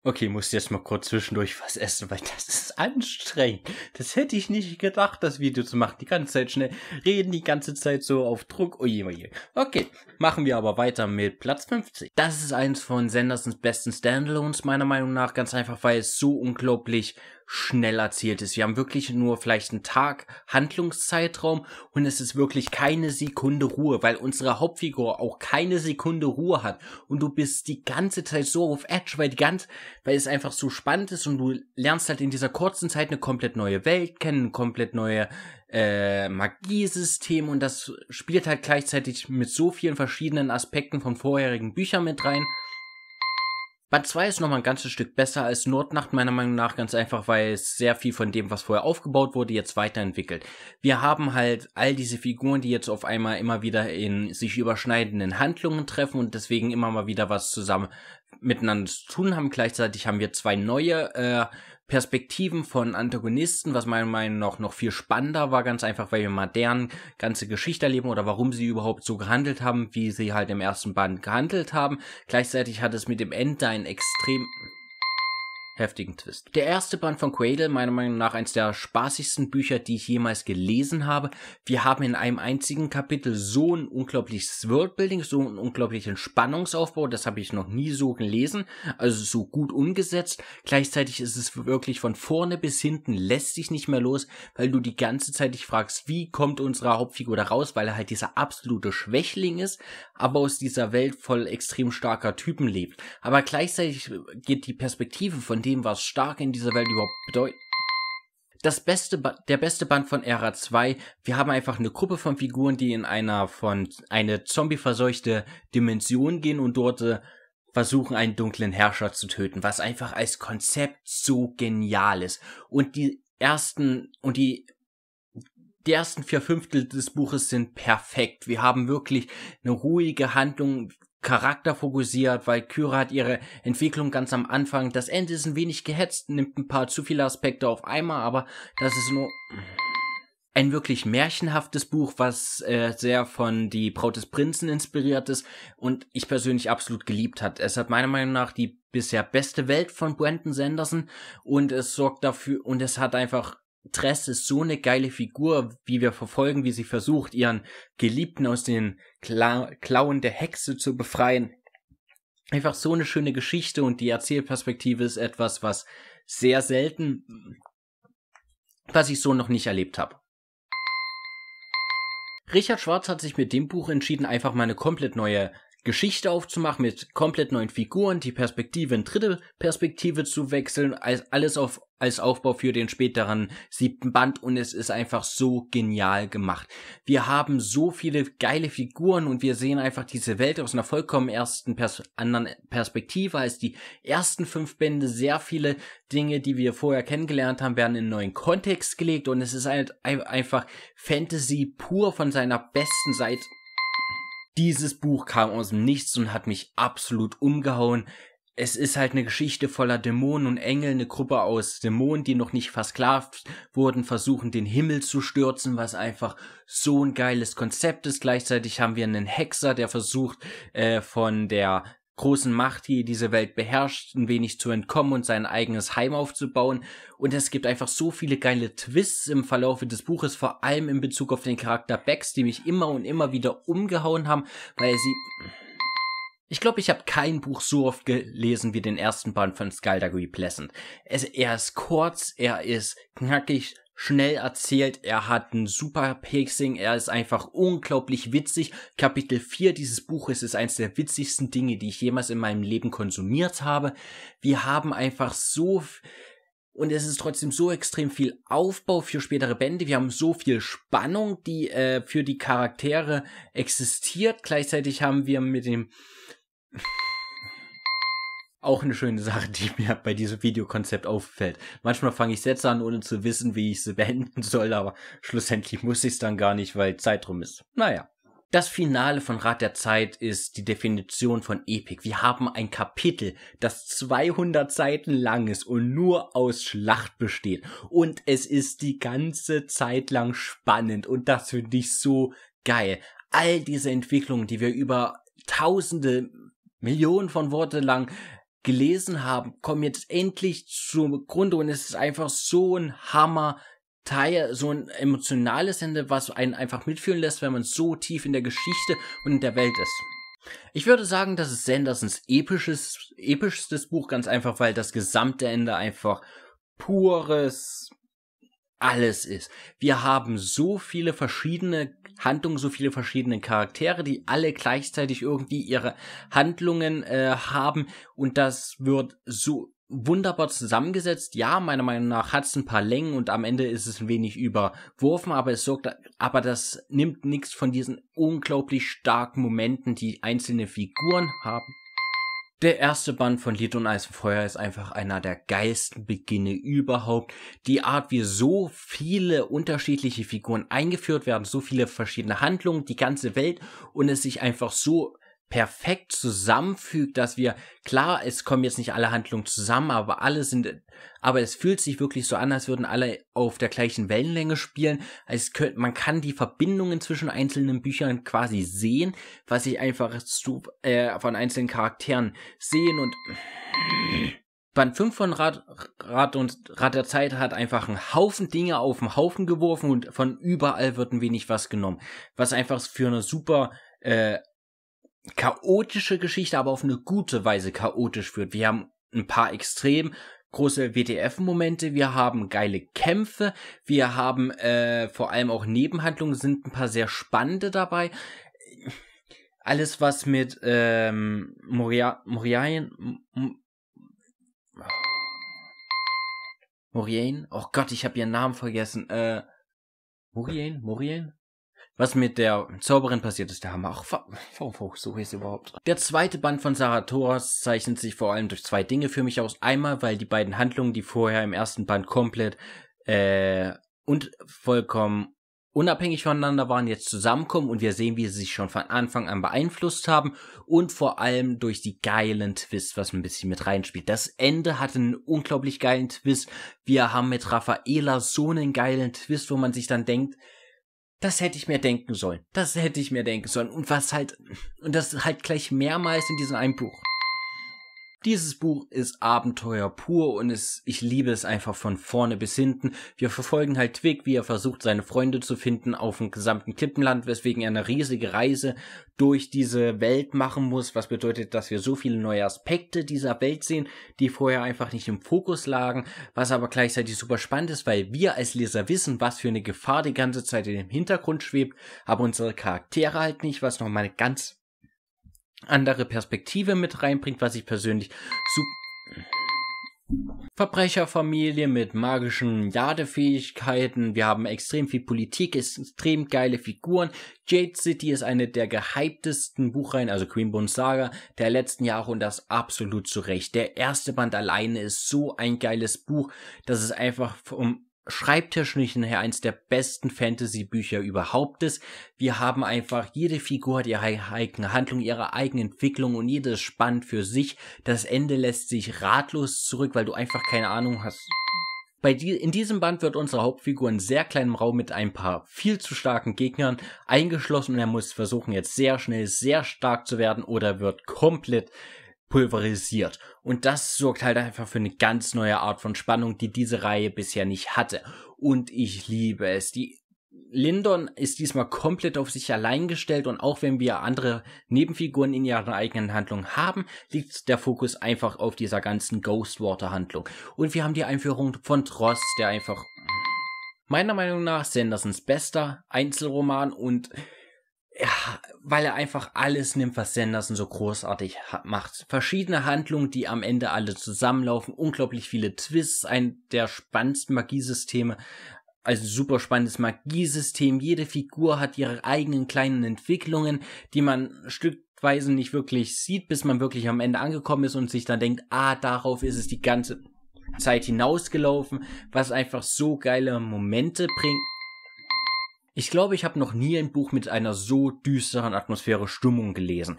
Okay, muss jetzt mal kurz zwischendurch was essen, weil das ist anstrengend. Das hätte ich nicht gedacht, das Video zu machen. Die ganze Zeit schnell reden, die ganze Zeit so auf Druck. Oje, oh oje. Oh okay, machen wir aber weiter mit Platz 50. Das ist eins von Sendersons besten Standalones, meiner Meinung nach. Ganz einfach, weil es so unglaublich schnell erzählt ist. Wir haben wirklich nur vielleicht einen Tag Handlungszeitraum und es ist wirklich keine Sekunde Ruhe, weil unsere Hauptfigur auch keine Sekunde Ruhe hat und du bist die ganze Zeit so auf Edge, weil die ganz, weil es einfach so spannend ist und du lernst halt in dieser kurzen Zeit eine komplett neue Welt kennen, eine komplett neue äh, Magiesystem und das spielt halt gleichzeitig mit so vielen verschiedenen Aspekten von vorherigen Büchern mit rein. Band 2 ist nochmal ein ganzes Stück besser als Nordnacht, meiner Meinung nach, ganz einfach, weil es sehr viel von dem, was vorher aufgebaut wurde, jetzt weiterentwickelt. Wir haben halt all diese Figuren, die jetzt auf einmal immer wieder in sich überschneidenden Handlungen treffen und deswegen immer mal wieder was zusammen miteinander zu tun haben. Gleichzeitig haben wir zwei neue äh, Perspektiven von Antagonisten, was meiner Meinung nach noch viel spannender war, ganz einfach, weil wir modern ganze Geschichte erleben oder warum sie überhaupt so gehandelt haben, wie sie halt im ersten Band gehandelt haben. Gleichzeitig hat es mit dem Ende ein extrem heftigen Twist. Der erste Band von Quaidel, meiner Meinung nach eines der spaßigsten Bücher, die ich jemals gelesen habe. Wir haben in einem einzigen Kapitel so ein unglaubliches Worldbuilding, so einen unglaublichen Spannungsaufbau, das habe ich noch nie so gelesen, also so gut umgesetzt. Gleichzeitig ist es wirklich von vorne bis hinten lässt sich nicht mehr los, weil du die ganze Zeit dich fragst, wie kommt unsere Hauptfigur da raus, weil er halt dieser absolute Schwächling ist, aber aus dieser Welt voll extrem starker Typen lebt. Aber gleichzeitig geht die Perspektive von dem dem, was stark in dieser Welt überhaupt bedeutet. Das beste, ba der beste Band von Ära 2. Wir haben einfach eine Gruppe von Figuren, die in einer von, eine verseuchte Dimension gehen und dort äh, versuchen, einen dunklen Herrscher zu töten, was einfach als Konzept so genial ist. Und die ersten, und die die ersten vier Fünftel des Buches sind perfekt. Wir haben wirklich eine ruhige Handlung. Charakter fokussiert, weil Kyra hat ihre Entwicklung ganz am Anfang. Das Ende ist ein wenig gehetzt, nimmt ein paar zu viele Aspekte auf einmal, aber das ist nur ein wirklich märchenhaftes Buch, was äh, sehr von Die Braut des Prinzen inspiriert ist und ich persönlich absolut geliebt hat. Es hat meiner Meinung nach die bisher beste Welt von Brandon Sanderson und es sorgt dafür und es hat einfach Tress ist so eine geile Figur, wie wir verfolgen, wie sie versucht, ihren Geliebten aus den Kla Klauen der Hexe zu befreien. Einfach so eine schöne Geschichte und die Erzählperspektive ist etwas, was sehr selten, was ich so noch nicht erlebt habe. Richard Schwarz hat sich mit dem Buch entschieden, einfach mal eine komplett neue Geschichte aufzumachen mit komplett neuen Figuren, die Perspektive in dritte Perspektive zu wechseln, alles auf als Aufbau für den späteren siebten Band und es ist einfach so genial gemacht. Wir haben so viele geile Figuren und wir sehen einfach diese Welt aus einer vollkommen ersten Pers anderen Perspektive als die ersten fünf Bände. Sehr viele Dinge, die wir vorher kennengelernt haben, werden in einen neuen Kontext gelegt und es ist halt einfach Fantasy pur von seiner besten Seite dieses Buch kam aus dem Nichts und hat mich absolut umgehauen es ist halt eine Geschichte voller Dämonen und Engel, eine Gruppe aus Dämonen, die noch nicht versklavt wurden, versuchen den Himmel zu stürzen, was einfach so ein geiles Konzept ist. Gleichzeitig haben wir einen Hexer, der versucht äh, von der großen Macht, die diese Welt beherrscht, ein wenig zu entkommen und sein eigenes Heim aufzubauen. Und es gibt einfach so viele geile Twists im Verlauf des Buches, vor allem in Bezug auf den Charakter Bex, die mich immer und immer wieder umgehauen haben, weil sie ich glaube, ich habe kein Buch so oft gelesen wie den ersten Band von Skylargy Pleasant. Es, er ist kurz, er ist knackig, schnell erzählt, er hat ein super Pacing, er ist einfach unglaublich witzig. Kapitel 4 dieses Buches ist eines der witzigsten Dinge, die ich jemals in meinem Leben konsumiert habe. Wir haben einfach so und es ist trotzdem so extrem viel Aufbau für spätere Bände. Wir haben so viel Spannung, die äh, für die Charaktere existiert. Gleichzeitig haben wir mit dem auch eine schöne Sache, die mir bei diesem Videokonzept auffällt. Manchmal fange ich Sätze an, ohne zu wissen, wie ich sie [LAUGHS] beenden soll, aber schlussendlich muss ich es dann gar nicht, weil Zeit drum ist. Naja. Das Finale von Rat der Zeit ist die Definition von Epic. Wir haben ein Kapitel, das 200 Seiten lang ist und nur aus Schlacht besteht. Und es ist die ganze Zeit lang spannend und das finde ich so geil. All diese Entwicklungen, die wir über tausende Millionen von Worte lang gelesen haben, kommen jetzt endlich zum Grunde und es ist einfach so ein Hammer Teil, so ein emotionales Ende, was einen einfach mitfühlen lässt, wenn man so tief in der Geschichte und in der Welt ist. Ich würde sagen, das ist Sandersons episches, epischstes Buch, ganz einfach, weil das gesamte Ende einfach pures alles ist. Wir haben so viele verschiedene Handlung so viele verschiedene Charaktere, die alle gleichzeitig irgendwie ihre Handlungen äh, haben und das wird so wunderbar zusammengesetzt. Ja, meiner Meinung nach hat es ein paar Längen und am Ende ist es ein wenig überworfen, aber es sorgt, aber das nimmt nichts von diesen unglaublich starken Momenten, die einzelne Figuren haben. Der erste Band von Lied und Eisenfeuer ist einfach einer der geilsten Beginne überhaupt. Die Art, wie so viele unterschiedliche Figuren eingeführt werden, so viele verschiedene Handlungen, die ganze Welt und es sich einfach so perfekt zusammenfügt, dass wir, klar, es kommen jetzt nicht alle Handlungen zusammen, aber alle sind, aber es fühlt sich wirklich so an, als würden alle auf der gleichen Wellenlänge spielen. Also könnt, man kann die Verbindungen zwischen einzelnen Büchern quasi sehen, was ich einfach zu, äh, von einzelnen Charakteren sehen und Band 5 von Rad, Rad und Rad der Zeit hat einfach einen Haufen Dinge auf den Haufen geworfen und von überall wird ein wenig was genommen. Was einfach für eine super äh, chaotische Geschichte, aber auf eine gute Weise chaotisch führt. Wir haben ein paar extrem große WTF-Momente, wir haben geile Kämpfe, wir haben äh, vor allem auch Nebenhandlungen, sind ein paar sehr spannende dabei. Alles, was mit ähm, Moria Morian... Morien? Oh Gott, ich habe ihren Namen vergessen. Äh, Morien? Morien? Was mit der Zauberin passiert ist, der Hammer. Ach, warum versuche ich es überhaupt? Der zweite Band von Saratoras zeichnet sich vor allem durch zwei Dinge für mich aus. Einmal, weil die beiden Handlungen, die vorher im ersten Band komplett äh, und vollkommen unabhängig voneinander waren, jetzt zusammenkommen und wir sehen, wie sie sich schon von Anfang an beeinflusst haben und vor allem durch die geilen Twists, was ein bisschen mit reinspielt. Das Ende hatte einen unglaublich geilen Twist. Wir haben mit Raffaela so einen geilen Twist, wo man sich dann denkt, das hätte ich mir denken sollen. Das hätte ich mir denken sollen. Und was halt, und das halt gleich mehrmals in diesem einen Buch. Dieses Buch ist Abenteuer pur und es, ich liebe es einfach von vorne bis hinten. Wir verfolgen halt Twig, wie er versucht, seine Freunde zu finden auf dem gesamten Klippenland, weswegen er eine riesige Reise durch diese Welt machen muss, was bedeutet, dass wir so viele neue Aspekte dieser Welt sehen, die vorher einfach nicht im Fokus lagen, was aber gleichzeitig super spannend ist, weil wir als Leser wissen, was für eine Gefahr die ganze Zeit in dem Hintergrund schwebt, aber unsere Charaktere halt nicht, was nochmal ganz andere Perspektive mit reinbringt, was ich persönlich super Verbrecherfamilie mit magischen Jadefähigkeiten. Wir haben extrem viel Politik, extrem geile Figuren. Jade City ist eine der gehyptesten Buchreihen, also Queen Bones Saga der letzten Jahre und das absolut zu Recht. Der erste Band alleine ist so ein geiles Buch, dass es einfach um Schreibtisch nicht nachher eins der besten Fantasy-Bücher überhaupt ist. Wir haben einfach, jede Figur hat ihre eigene Handlung, ihre eigene Entwicklung und jedes spannend für sich. Das Ende lässt sich ratlos zurück, weil du einfach keine Ahnung hast. Bei die, in diesem Band wird unsere Hauptfigur in sehr kleinem Raum mit ein paar viel zu starken Gegnern eingeschlossen und er muss versuchen, jetzt sehr schnell sehr stark zu werden oder wird komplett pulverisiert. Und das sorgt halt einfach für eine ganz neue Art von Spannung, die diese Reihe bisher nicht hatte. Und ich liebe es. Die Lindon ist diesmal komplett auf sich allein gestellt und auch wenn wir andere Nebenfiguren in ihrer eigenen Handlung haben, liegt der Fokus einfach auf dieser ganzen Ghostwater-Handlung. Und wir haben die Einführung von Tross, der einfach meiner Meinung nach Sandersons bester Einzelroman und ja, weil er einfach alles nimmt, was Sanderson so großartig macht. Verschiedene Handlungen, die am Ende alle zusammenlaufen, unglaublich viele Twists, ein der spannendsten Magiesysteme, also super spannendes Magiesystem. Jede Figur hat ihre eigenen kleinen Entwicklungen, die man stückweise nicht wirklich sieht, bis man wirklich am Ende angekommen ist und sich dann denkt, ah, darauf ist es die ganze Zeit hinausgelaufen, was einfach so geile Momente bringt. Ich glaube, ich habe noch nie ein Buch mit einer so düsteren Atmosphäre Stimmung gelesen,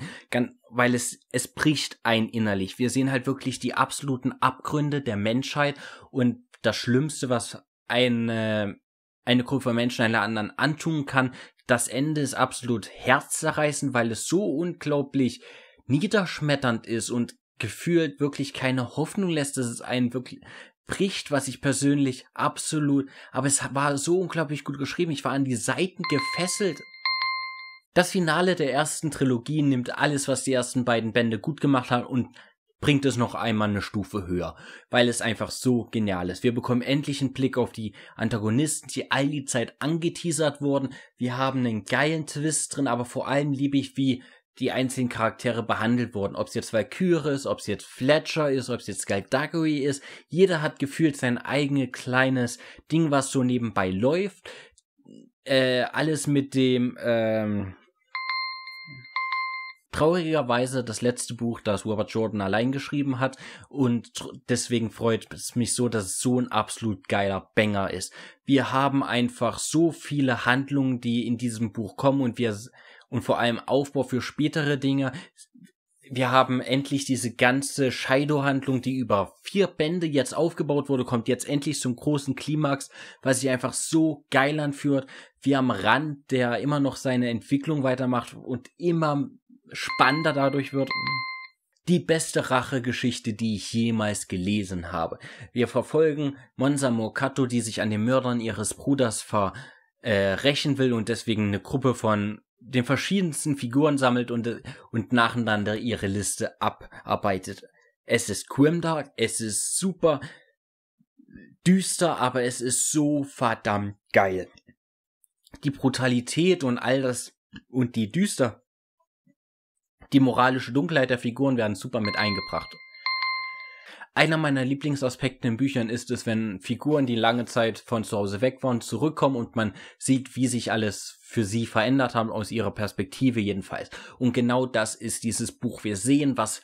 weil es es bricht ein innerlich. Wir sehen halt wirklich die absoluten Abgründe der Menschheit und das Schlimmste, was eine eine Gruppe von Menschen einer anderen antun kann. Das Ende ist absolut herzzerreißend, weil es so unglaublich niederschmetternd ist und gefühlt wirklich keine Hoffnung lässt, dass es einen wirklich bricht, was ich persönlich absolut, aber es war so unglaublich gut geschrieben, ich war an die Seiten gefesselt. Das Finale der ersten Trilogie nimmt alles, was die ersten beiden Bände gut gemacht haben und bringt es noch einmal eine Stufe höher, weil es einfach so genial ist. Wir bekommen endlich einen Blick auf die Antagonisten, die all die Zeit angeteasert wurden. Wir haben einen geilen Twist drin, aber vor allem liebe ich, wie die einzelnen Charaktere behandelt wurden. Ob es jetzt Valkyrie ist, ob es jetzt Fletcher ist, ob es jetzt Galdagui ist. Jeder hat gefühlt sein eigenes kleines Ding, was so nebenbei läuft. Äh, alles mit dem, ähm, traurigerweise das letzte Buch, das Robert Jordan allein geschrieben hat und deswegen freut es mich so, dass es so ein absolut geiler Banger ist. Wir haben einfach so viele Handlungen, die in diesem Buch kommen und wir und vor allem Aufbau für spätere Dinge. Wir haben endlich diese ganze Scheido-Handlung, die über vier Bände jetzt aufgebaut wurde, kommt jetzt endlich zum großen Klimax, was sich einfach so geil anführt, wie am Rand, der immer noch seine Entwicklung weitermacht und immer spannender dadurch wird die beste Rachegeschichte, die ich jemals gelesen habe. Wir verfolgen Monza Mokato, die sich an den Mördern ihres Bruders ver äh, rächen will und deswegen eine Gruppe von den verschiedensten Figuren sammelt und, äh, und nacheinander ihre Liste abarbeitet. Es ist Quimdark, es ist super düster, aber es ist so verdammt geil. Die Brutalität und all das und die düster, die moralische Dunkelheit der Figuren werden super mit eingebracht. Einer meiner Lieblingsaspekte in Büchern ist es, wenn Figuren, die lange Zeit von zu Hause weg waren, zurückkommen und man sieht, wie sich alles für sie verändert haben, aus ihrer Perspektive jedenfalls. Und genau das ist dieses Buch. Wir sehen, was,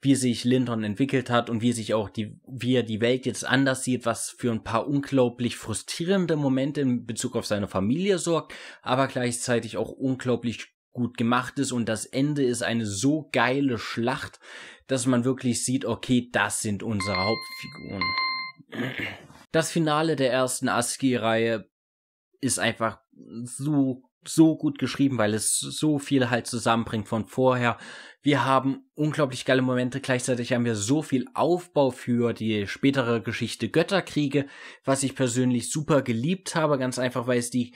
wie sich Linton entwickelt hat und wie sich auch die, wie er die Welt jetzt anders sieht, was für ein paar unglaublich frustrierende Momente in Bezug auf seine Familie sorgt, aber gleichzeitig auch unglaublich gut gemacht ist und das Ende ist eine so geile Schlacht, dass man wirklich sieht, okay, das sind unsere Hauptfiguren. Das Finale der ersten ASCII-Reihe ist einfach so so gut geschrieben, weil es so viel halt zusammenbringt von vorher. Wir haben unglaublich geile Momente, gleichzeitig haben wir so viel Aufbau für die spätere Geschichte Götterkriege, was ich persönlich super geliebt habe, ganz einfach, weil es die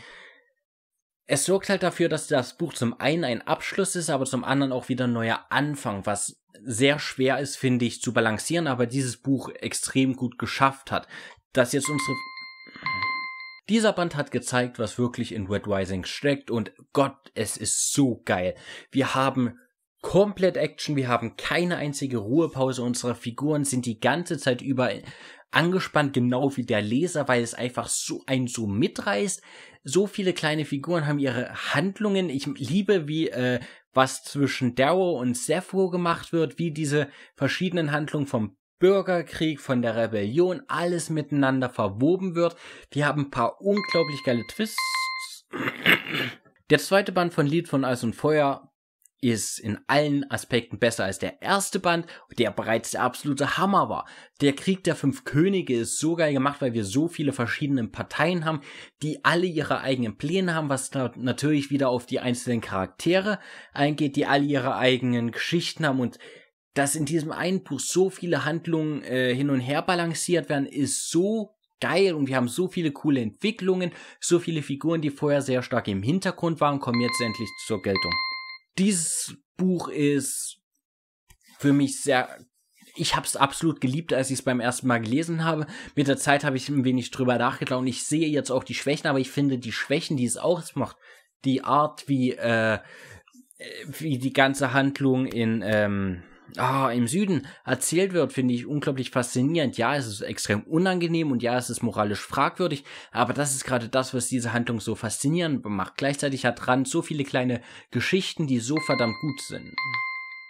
es sorgt halt dafür, dass das Buch zum einen ein Abschluss ist, aber zum anderen auch wieder ein neuer Anfang, was sehr schwer ist, finde ich, zu balancieren, aber dieses Buch extrem gut geschafft hat. Dass jetzt unsere dieser Band hat gezeigt, was wirklich in Red Rising steckt und Gott, es ist so geil. Wir haben komplett Action, wir haben keine einzige Ruhepause. Unsere Figuren sind die ganze Zeit über angespannt, genau wie der Leser, weil es einfach so ein so mitreißt. So viele kleine Figuren haben ihre Handlungen. Ich liebe, wie äh, was zwischen Darrow und Sepho gemacht wird, wie diese verschiedenen Handlungen vom Bürgerkrieg, von der Rebellion, alles miteinander verwoben wird. Wir haben ein paar unglaublich geile Twists. Der zweite Band von Lied von Eis und Feuer ist in allen Aspekten besser als der erste Band, der bereits der absolute Hammer war. Der Krieg der fünf Könige ist so geil gemacht, weil wir so viele verschiedene Parteien haben, die alle ihre eigenen Pläne haben, was natürlich wieder auf die einzelnen Charaktere eingeht, die alle ihre eigenen Geschichten haben und dass in diesem einen Buch so viele Handlungen äh, hin und her balanciert werden, ist so geil und wir haben so viele coole Entwicklungen, so viele Figuren, die vorher sehr stark im Hintergrund waren, kommen jetzt endlich zur Geltung dieses Buch ist für mich sehr. Ich habe es absolut geliebt, als ich es beim ersten Mal gelesen habe. Mit der Zeit habe ich ein wenig drüber nachgedacht und ich sehe jetzt auch die Schwächen, aber ich finde die Schwächen, die es auch macht, die Art, wie äh, äh, wie die ganze Handlung in ähm, ah, im Süden erzählt wird, finde ich unglaublich faszinierend. Ja, es ist extrem unangenehm und ja, es ist moralisch fragwürdig, aber das ist gerade das, was diese Handlung so faszinierend macht. Gleichzeitig hat Rand so viele kleine Geschichten, die so verdammt gut sind.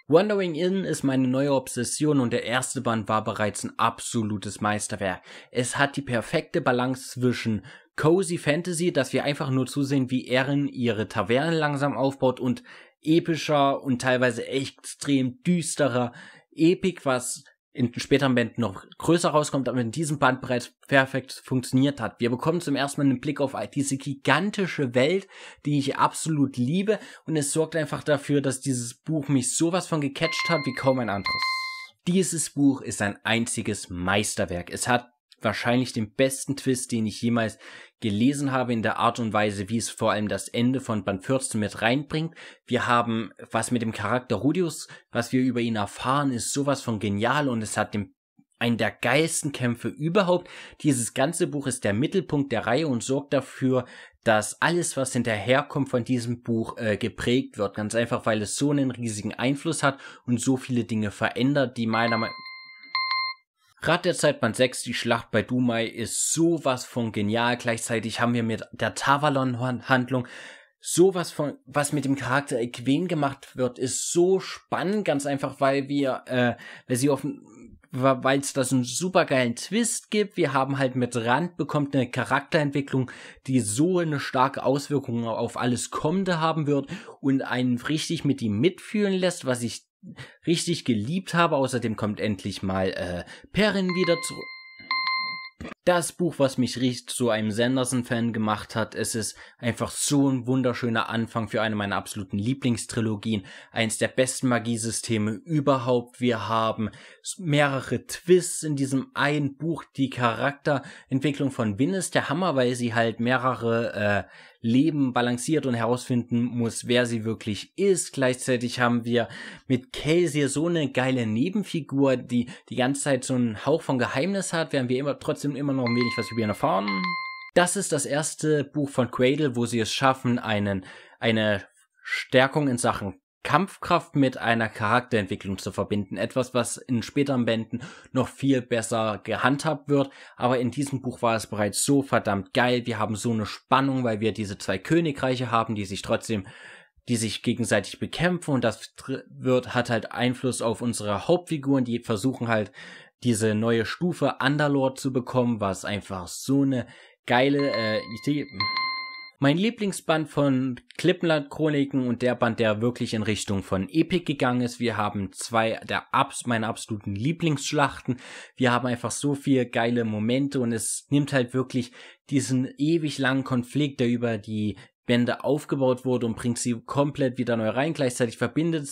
Wandering Inn ist meine neue Obsession und der erste Band war bereits ein absolutes Meisterwerk. Es hat die perfekte Balance zwischen cozy Fantasy, dass wir einfach nur zusehen, wie Erin ihre Taverne langsam aufbaut und epischer und teilweise extrem düsterer Epik, was in späteren Bänden noch größer rauskommt, aber in diesem Band bereits perfekt funktioniert hat. Wir bekommen zum ersten Mal einen Blick auf diese gigantische Welt, die ich absolut liebe und es sorgt einfach dafür, dass dieses Buch mich sowas von gecatcht hat wie kaum ein anderes. Dieses Buch ist ein einziges Meisterwerk. Es hat wahrscheinlich den besten Twist, den ich jemals gelesen habe in der Art und Weise, wie es vor allem das Ende von Band 14 mit reinbringt. Wir haben was mit dem Charakter Rudius, was wir über ihn erfahren, ist sowas von genial und es hat den einen der geilsten Kämpfe überhaupt. Dieses ganze Buch ist der Mittelpunkt der Reihe und sorgt dafür, dass alles, was hinterherkommt von diesem Buch, äh, geprägt wird. Ganz einfach, weil es so einen riesigen Einfluss hat und so viele Dinge verändert, die meiner Meinung nach Rat der Zeitband 6, die Schlacht bei Dumai ist sowas von genial. Gleichzeitig haben wir mit der Tavalon-Handlung sowas von, was mit dem Charakter Equen gemacht wird, ist so spannend, ganz einfach, weil wir, äh, weil sie offen, weil es da so einen supergeilen Twist gibt. Wir haben halt mit Rand bekommt eine Charakterentwicklung, die so eine starke Auswirkung auf alles Kommende haben wird und einen richtig mit ihm mitfühlen lässt, was ich richtig geliebt habe. Außerdem kommt endlich mal äh, Perrin wieder zurück das Buch, was mich richtig zu einem Sanderson-Fan gemacht hat. Es ist einfach so ein wunderschöner Anfang für eine meiner absoluten Lieblingstrilogien. Eins der besten Magiesysteme überhaupt. Wir haben mehrere Twists in diesem einen Buch. Die Charakterentwicklung von Win ist der Hammer, weil sie halt mehrere äh, Leben balanciert und herausfinden muss, wer sie wirklich ist. Gleichzeitig haben wir mit Casey so eine geile Nebenfigur, die die ganze Zeit so einen Hauch von Geheimnis hat, während wir immer trotzdem immer immer noch ein wenig was über ihn erfahren. Das ist das erste Buch von Cradle, wo sie es schaffen, einen, eine Stärkung in Sachen Kampfkraft mit einer Charakterentwicklung zu verbinden. Etwas, was in späteren Bänden noch viel besser gehandhabt wird. Aber in diesem Buch war es bereits so verdammt geil. Wir haben so eine Spannung, weil wir diese zwei Königreiche haben, die sich trotzdem die sich gegenseitig bekämpfen und das wird hat halt Einfluss auf unsere Hauptfiguren, die versuchen halt diese neue Stufe Underlord zu bekommen, was einfach so eine geile, äh, Idee. Mein Lieblingsband von Klippenland Chroniken und der Band, der wirklich in Richtung von Epic gegangen ist. Wir haben zwei der Abs, meine absoluten Lieblingsschlachten. Wir haben einfach so viele geile Momente und es nimmt halt wirklich diesen ewig langen Konflikt, der über die Bände aufgebaut wurde und bringt sie komplett wieder neu rein. Gleichzeitig verbindet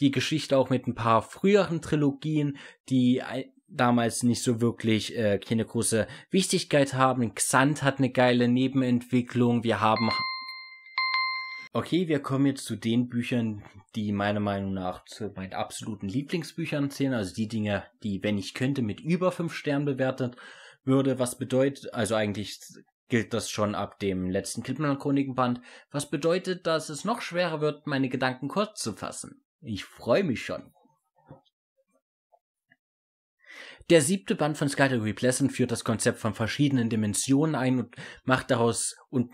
die Geschichte auch mit ein paar früheren Trilogien, die damals nicht so wirklich äh, keine große Wichtigkeit haben. Xant hat eine geile Nebenentwicklung. Wir haben... Okay, wir kommen jetzt zu den Büchern, die meiner Meinung nach zu meinen absoluten Lieblingsbüchern zählen. Also die Dinge, die, wenn ich könnte, mit über 5 Sternen bewertet würde. Was bedeutet, also eigentlich gilt das schon ab dem letzten Clipman-Chronikenband. Was bedeutet, dass es noch schwerer wird, meine Gedanken kurz zu fassen. Ich freue mich schon. Der siebte Band von Skyrim Pleasant führt das Konzept von verschiedenen Dimensionen ein und macht daraus und,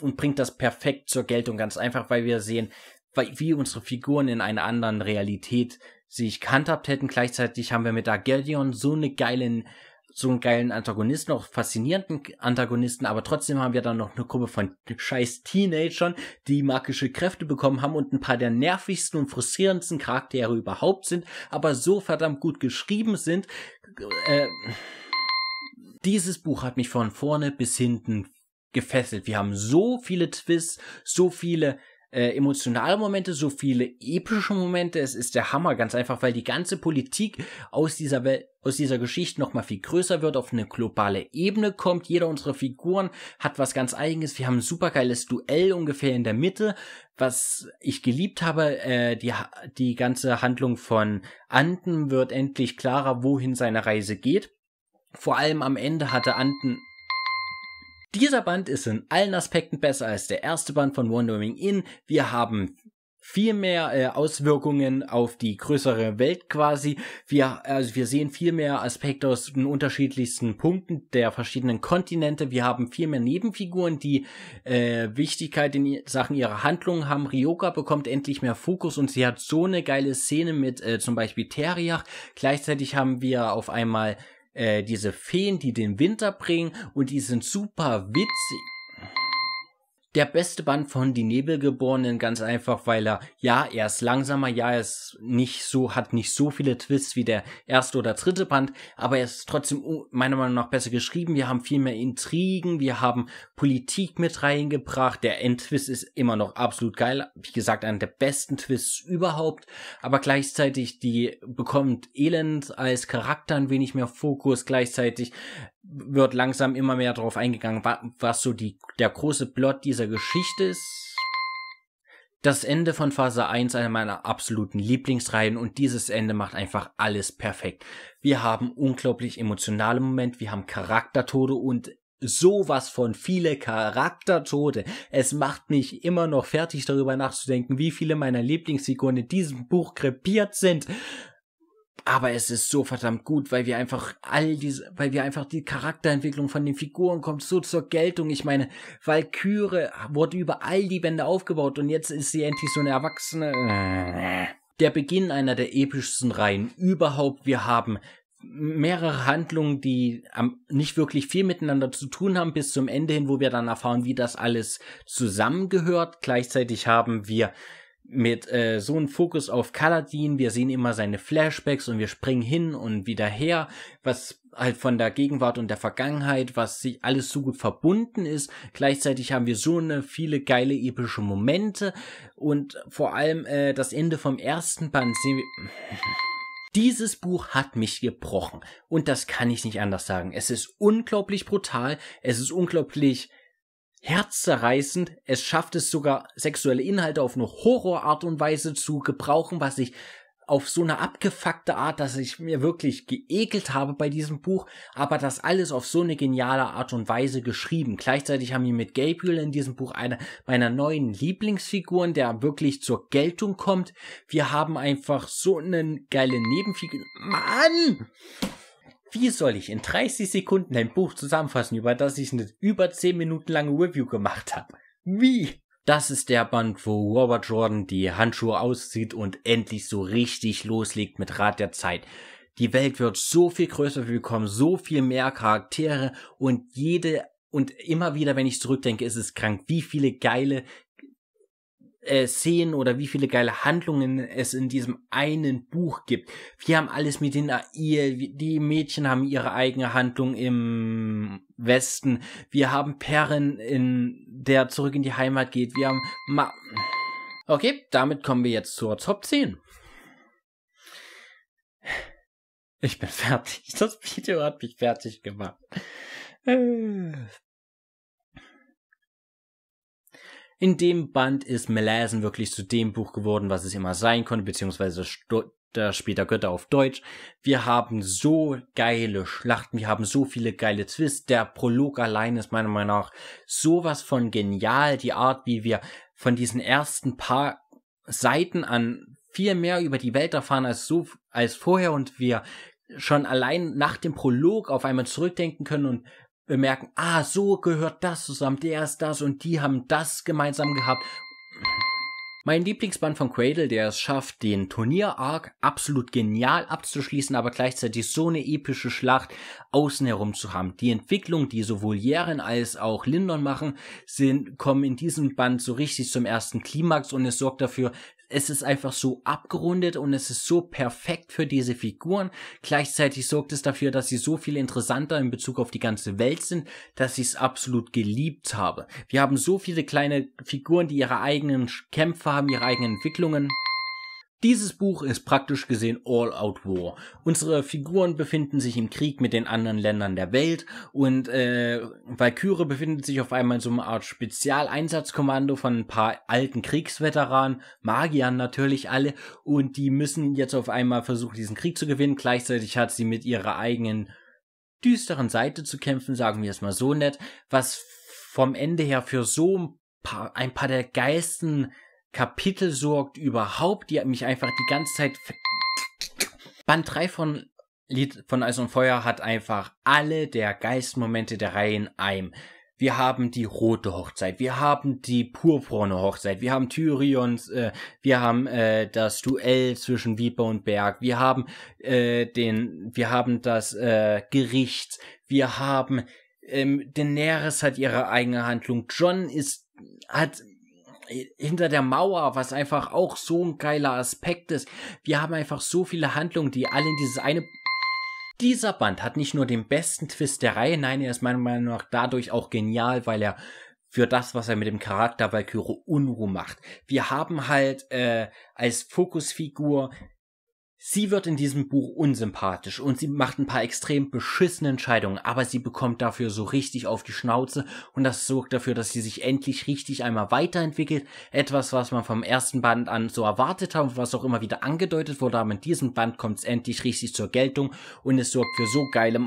und bringt das perfekt zur Geltung, ganz einfach, weil wir sehen, wie unsere Figuren in einer anderen Realität sich kantabt hätten. Gleichzeitig haben wir mit Argelion so eine geile so einen geilen Antagonisten, auch faszinierenden Antagonisten, aber trotzdem haben wir dann noch eine Gruppe von scheiß Teenagern, die magische Kräfte bekommen haben und ein paar der nervigsten und frustrierendsten Charaktere überhaupt sind, aber so verdammt gut geschrieben sind. Äh, dieses Buch hat mich von vorne bis hinten gefesselt. Wir haben so viele Twists, so viele äh, emotionale Momente, so viele epische Momente. Es ist der Hammer, ganz einfach, weil die ganze Politik aus dieser Welt, aus dieser Geschichte nochmal viel größer wird, auf eine globale Ebene kommt. Jeder unserer Figuren hat was ganz eigenes. Wir haben ein supergeiles Duell ungefähr in der Mitte, was ich geliebt habe. Äh, die, die ganze Handlung von Anden wird endlich klarer, wohin seine Reise geht. Vor allem am Ende hatte Anden dieser Band ist in allen Aspekten besser als der erste Band von Wandering In. Wir haben viel mehr äh, Auswirkungen auf die größere Welt quasi. Wir, also wir sehen viel mehr Aspekte aus den unterschiedlichsten Punkten der verschiedenen Kontinente. Wir haben viel mehr Nebenfiguren, die äh, Wichtigkeit in Sachen ihrer Handlungen haben. Ryoka bekommt endlich mehr Fokus und sie hat so eine geile Szene mit äh, zum Beispiel Teriach. Gleichzeitig haben wir auf einmal äh, diese Feen, die den Winter bringen und die sind super witzig der beste Band von Die Nebelgeborenen, ganz einfach, weil er, ja, er ist langsamer, ja, er ist nicht so, hat nicht so viele Twists wie der erste oder dritte Band, aber er ist trotzdem meiner Meinung nach besser geschrieben. Wir haben viel mehr Intrigen, wir haben Politik mit reingebracht. Der Endtwist ist immer noch absolut geil. Wie gesagt, einer der besten Twists überhaupt, aber gleichzeitig die bekommt Elend als Charakter ein wenig mehr Fokus, gleichzeitig wird langsam immer mehr darauf eingegangen, was so die, der große Plot dieser Geschichte ist. Das Ende von Phase 1, einer meiner absoluten Lieblingsreihen, und dieses Ende macht einfach alles perfekt. Wir haben unglaublich emotionale Momente, wir haben Charaktertode und sowas von viele Charaktertode. Es macht mich immer noch fertig darüber nachzudenken, wie viele meiner Lieblingsfiguren in diesem Buch krepiert sind. Aber es ist so verdammt gut, weil wir einfach all diese, weil wir einfach die Charakterentwicklung von den Figuren kommt so zur Geltung. Ich meine, Valkyrie wurde über all die Wände aufgebaut und jetzt ist sie endlich so eine Erwachsene. Der Beginn einer der epischsten Reihen überhaupt. Wir haben mehrere Handlungen, die nicht wirklich viel miteinander zu tun haben, bis zum Ende hin, wo wir dann erfahren, wie das alles zusammengehört. Gleichzeitig haben wir mit äh, so einem Fokus auf Kaladin. Wir sehen immer seine Flashbacks und wir springen hin und wieder her, was halt von der Gegenwart und der Vergangenheit, was sich alles so gut verbunden ist. Gleichzeitig haben wir so eine viele geile epische Momente und vor allem äh, das Ende vom ersten Band sehen wir. [LAUGHS] Dieses Buch hat mich gebrochen und das kann ich nicht anders sagen. Es ist unglaublich brutal, es ist unglaublich herzzerreißend. Es schafft es sogar, sexuelle Inhalte auf eine Horrorart und Weise zu gebrauchen, was ich auf so eine abgefuckte Art, dass ich mir wirklich geekelt habe bei diesem Buch, aber das alles auf so eine geniale Art und Weise geschrieben. Gleichzeitig haben wir mit Gabriel in diesem Buch eine meiner neuen Lieblingsfiguren, der wirklich zur Geltung kommt. Wir haben einfach so einen geilen Nebenfigur. Mann! Wie soll ich in 30 Sekunden ein Buch zusammenfassen, über das ich eine über 10 Minuten lange Review gemacht habe? Wie? Das ist der Band, wo Robert Jordan die Handschuhe auszieht und endlich so richtig loslegt mit Rat der Zeit. Die Welt wird so viel größer, wir bekommen so viel mehr Charaktere und jede und immer wieder, wenn ich zurückdenke, ist es krank, wie viele geile äh, Szenen oder wie viele geile Handlungen es in diesem einen Buch gibt. Wir haben alles mit den AI, die Mädchen haben ihre eigene Handlung im Westen. Wir haben Perrin, in der zurück in die Heimat geht. Wir haben Ma Okay, damit kommen wir jetzt zur Top 10. Ich bin fertig. Das Video hat mich fertig gemacht. Äh. In dem Band ist Melasen wirklich zu dem Buch geworden, was es immer sein konnte, beziehungsweise der später Götter auf Deutsch. Wir haben so geile Schlachten, wir haben so viele geile Twists. Der Prolog allein ist meiner Meinung nach sowas von genial. Die Art, wie wir von diesen ersten paar Seiten an viel mehr über die Welt erfahren als so als vorher und wir schon allein nach dem Prolog auf einmal zurückdenken können und bemerken, ah, so gehört das zusammen, der ist das und die haben das gemeinsam gehabt. Mein Lieblingsband von Cradle, der es schafft, den Turnier-Arc absolut genial abzuschließen, aber gleichzeitig so eine epische Schlacht außen herum zu haben. Die Entwicklung, die sowohl Jeren als auch Lindon machen, sind, kommen in diesem Band so richtig zum ersten Klimax und es sorgt dafür, es ist einfach so abgerundet und es ist so perfekt für diese Figuren. Gleichzeitig sorgt es dafür, dass sie so viel interessanter in Bezug auf die ganze Welt sind, dass ich es absolut geliebt habe. Wir haben so viele kleine Figuren, die ihre eigenen Kämpfe haben, ihre eigenen Entwicklungen. Dieses Buch ist praktisch gesehen All-Out War. Unsere Figuren befinden sich im Krieg mit den anderen Ländern der Welt und äh, Valkyrie befindet sich auf einmal in so einer Art Spezialeinsatzkommando von ein paar alten Kriegsveteranen, Magiern natürlich alle und die müssen jetzt auf einmal versuchen, diesen Krieg zu gewinnen. Gleichzeitig hat sie mit ihrer eigenen düsteren Seite zu kämpfen, sagen wir es mal so nett, was vom Ende her für so ein paar, ein paar der geilsten Kapitel sorgt überhaupt, die mich einfach die ganze Zeit... Band 3 von Lied von Eis und Feuer hat einfach alle der Geistmomente der Reihe in einem. Wir haben die rote Hochzeit, wir haben die purpurne Hochzeit, wir haben Tyrions, äh, wir haben äh, das Duell zwischen Viper und Berg, wir haben äh, den, wir haben das äh, Gericht, wir haben ähm, Daenerys hat ihre eigene Handlung, John ist hat hinter der Mauer, was einfach auch so ein geiler Aspekt ist. Wir haben einfach so viele Handlungen, die alle in dieses eine [TSK] dieser Band hat nicht nur den besten Twist der Reihe, nein, er ist meiner Meinung nach dadurch auch genial, weil er für das, was er mit dem Charakter Valkyrie Unruh macht. Wir haben halt äh, als Fokusfigur Sie wird in diesem Buch unsympathisch und sie macht ein paar extrem beschissene Entscheidungen, aber sie bekommt dafür so richtig auf die Schnauze und das sorgt dafür, dass sie sich endlich richtig einmal weiterentwickelt. Etwas, was man vom ersten Band an so erwartet hat und was auch immer wieder angedeutet wurde, aber in diesem Band kommt es endlich richtig zur Geltung und es sorgt für so geile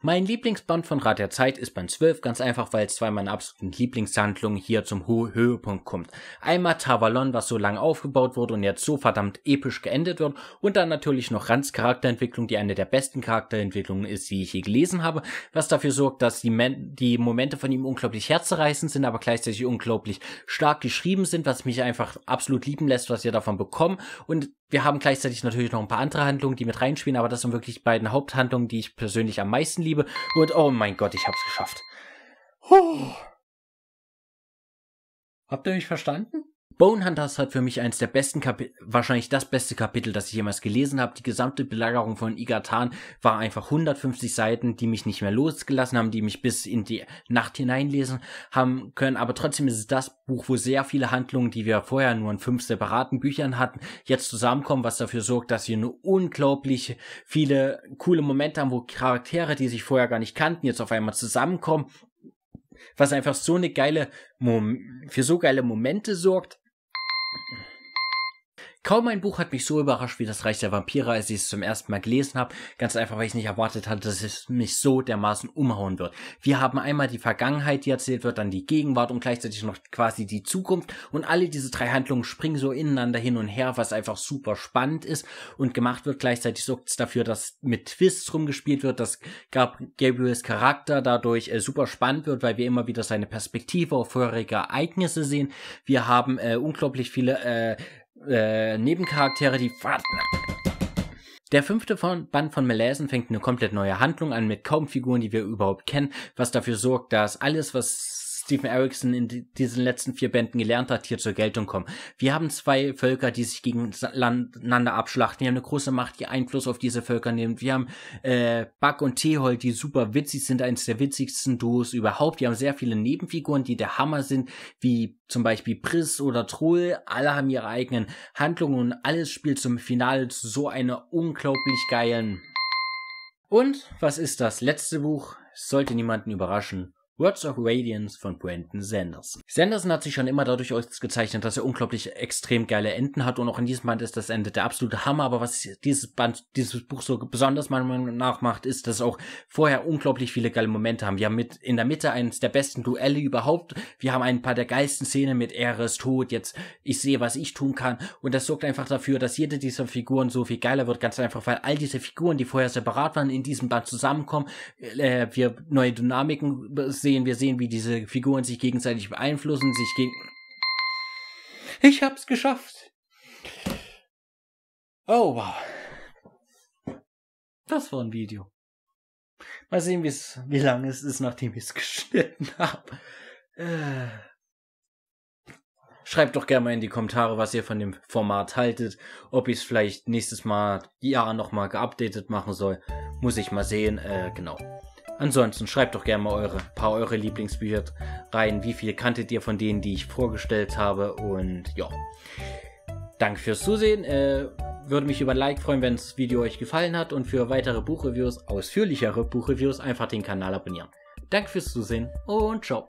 mein Lieblingsband von Rat der Zeit ist Band 12, ganz einfach, weil es zwei meiner absoluten Lieblingshandlungen hier zum Ho Höhepunkt kommt. Einmal Tavalon, was so lange aufgebaut wurde und jetzt so verdammt episch geendet wird und dann natürlich noch Rans Charakterentwicklung, die eine der besten Charakterentwicklungen ist, die ich je gelesen habe, was dafür sorgt, dass die, Men die Momente von ihm unglaublich herzzerreißend sind, aber gleichzeitig unglaublich stark geschrieben sind, was mich einfach absolut lieben lässt, was ihr davon bekommt und wir haben gleichzeitig natürlich noch ein paar andere Handlungen, die mit reinspielen, aber das sind wirklich beiden Haupthandlungen, die ich persönlich am meisten liebe. Und oh mein Gott, ich hab's geschafft. Huh. Habt ihr mich verstanden? Bonehunters hat für mich eins der besten Kapitel, wahrscheinlich das beste Kapitel, das ich jemals gelesen habe. Die gesamte Belagerung von Igatan war einfach 150 Seiten, die mich nicht mehr losgelassen haben, die mich bis in die Nacht hineinlesen haben können. Aber trotzdem ist es das Buch, wo sehr viele Handlungen, die wir vorher nur in fünf separaten Büchern hatten, jetzt zusammenkommen, was dafür sorgt, dass wir nur unglaublich viele coole Momente haben, wo Charaktere, die sich vorher gar nicht kannten, jetzt auf einmal zusammenkommen. Was einfach so eine geile, Mom für so geile Momente sorgt Okay. Kaum ein Buch hat mich so überrascht wie das Reich der Vampire, als ich es zum ersten Mal gelesen habe. Ganz einfach, weil ich nicht erwartet hatte, dass es mich so dermaßen umhauen wird. Wir haben einmal die Vergangenheit, die erzählt wird, dann die Gegenwart und gleichzeitig noch quasi die Zukunft. Und alle diese drei Handlungen springen so ineinander hin und her, was einfach super spannend ist und gemacht wird. Gleichzeitig sorgt es dafür, dass mit Twists rumgespielt wird, dass Gabriels Charakter dadurch äh, super spannend wird, weil wir immer wieder seine Perspektive auf vorherige Ereignisse sehen. Wir haben äh, unglaublich viele äh, äh, Nebencharaktere, die... Der fünfte von, Band von Meläsen fängt eine komplett neue Handlung an mit kaum Figuren, die wir überhaupt kennen, was dafür sorgt, dass alles, was Stephen Erickson in diesen letzten vier Bänden gelernt hat, hier zur Geltung kommen. Wir haben zwei Völker, die sich gegeneinander abschlachten. Wir haben eine große Macht, die Einfluss auf diese Völker nimmt. Wir haben äh, Buck und Teehold, die super witzig sind, eines der witzigsten Duos überhaupt. Wir haben sehr viele Nebenfiguren, die der Hammer sind, wie zum Beispiel Pris oder Troll. Alle haben ihre eigenen Handlungen und alles spielt zum Finale zu so einer unglaublich geilen. Und was ist das letzte Buch? Sollte niemanden überraschen. Words of Radiance von Brandon Sanderson. Sanderson hat sich schon immer dadurch ausgezeichnet, dass er unglaublich extrem geile Enden hat und auch in diesem Band ist das Ende der absolute Hammer, aber was dieses Band, dieses Buch so besonders meiner Meinung nach macht, ist, dass auch vorher unglaublich viele geile Momente haben. Wir haben mit in der Mitte eines der besten Duelle überhaupt, wir haben ein paar der geilsten Szenen mit Ehre ist tot, jetzt ich sehe, was ich tun kann und das sorgt einfach dafür, dass jede dieser Figuren so viel geiler wird, ganz einfach, weil all diese Figuren, die vorher separat waren, in diesem Band zusammenkommen, äh, wir neue Dynamiken sehen. Wir sehen, wie diese Figuren sich gegenseitig beeinflussen, sich gegen... Ich hab's geschafft! Oh, wow. Das war ein Video. Mal sehen, wie lange es ist, nachdem ich es [LAUGHS] geschnitten habe. Äh. Schreibt doch gerne mal in die Kommentare, was ihr von dem Format haltet. Ob ich es vielleicht nächstes Mal, ja, nochmal geupdatet machen soll. Muss ich mal sehen. Äh, genau. Ansonsten schreibt doch gerne mal eure paar eure Lieblingsbücher rein. Wie viel kanntet ihr von denen, die ich vorgestellt habe? Und ja. Danke fürs Zusehen. Äh, würde mich über ein Like freuen, wenn das Video euch gefallen hat. Und für weitere Buchreviews, ausführlichere Buchreviews, einfach den Kanal abonnieren. Danke fürs Zusehen und ciao.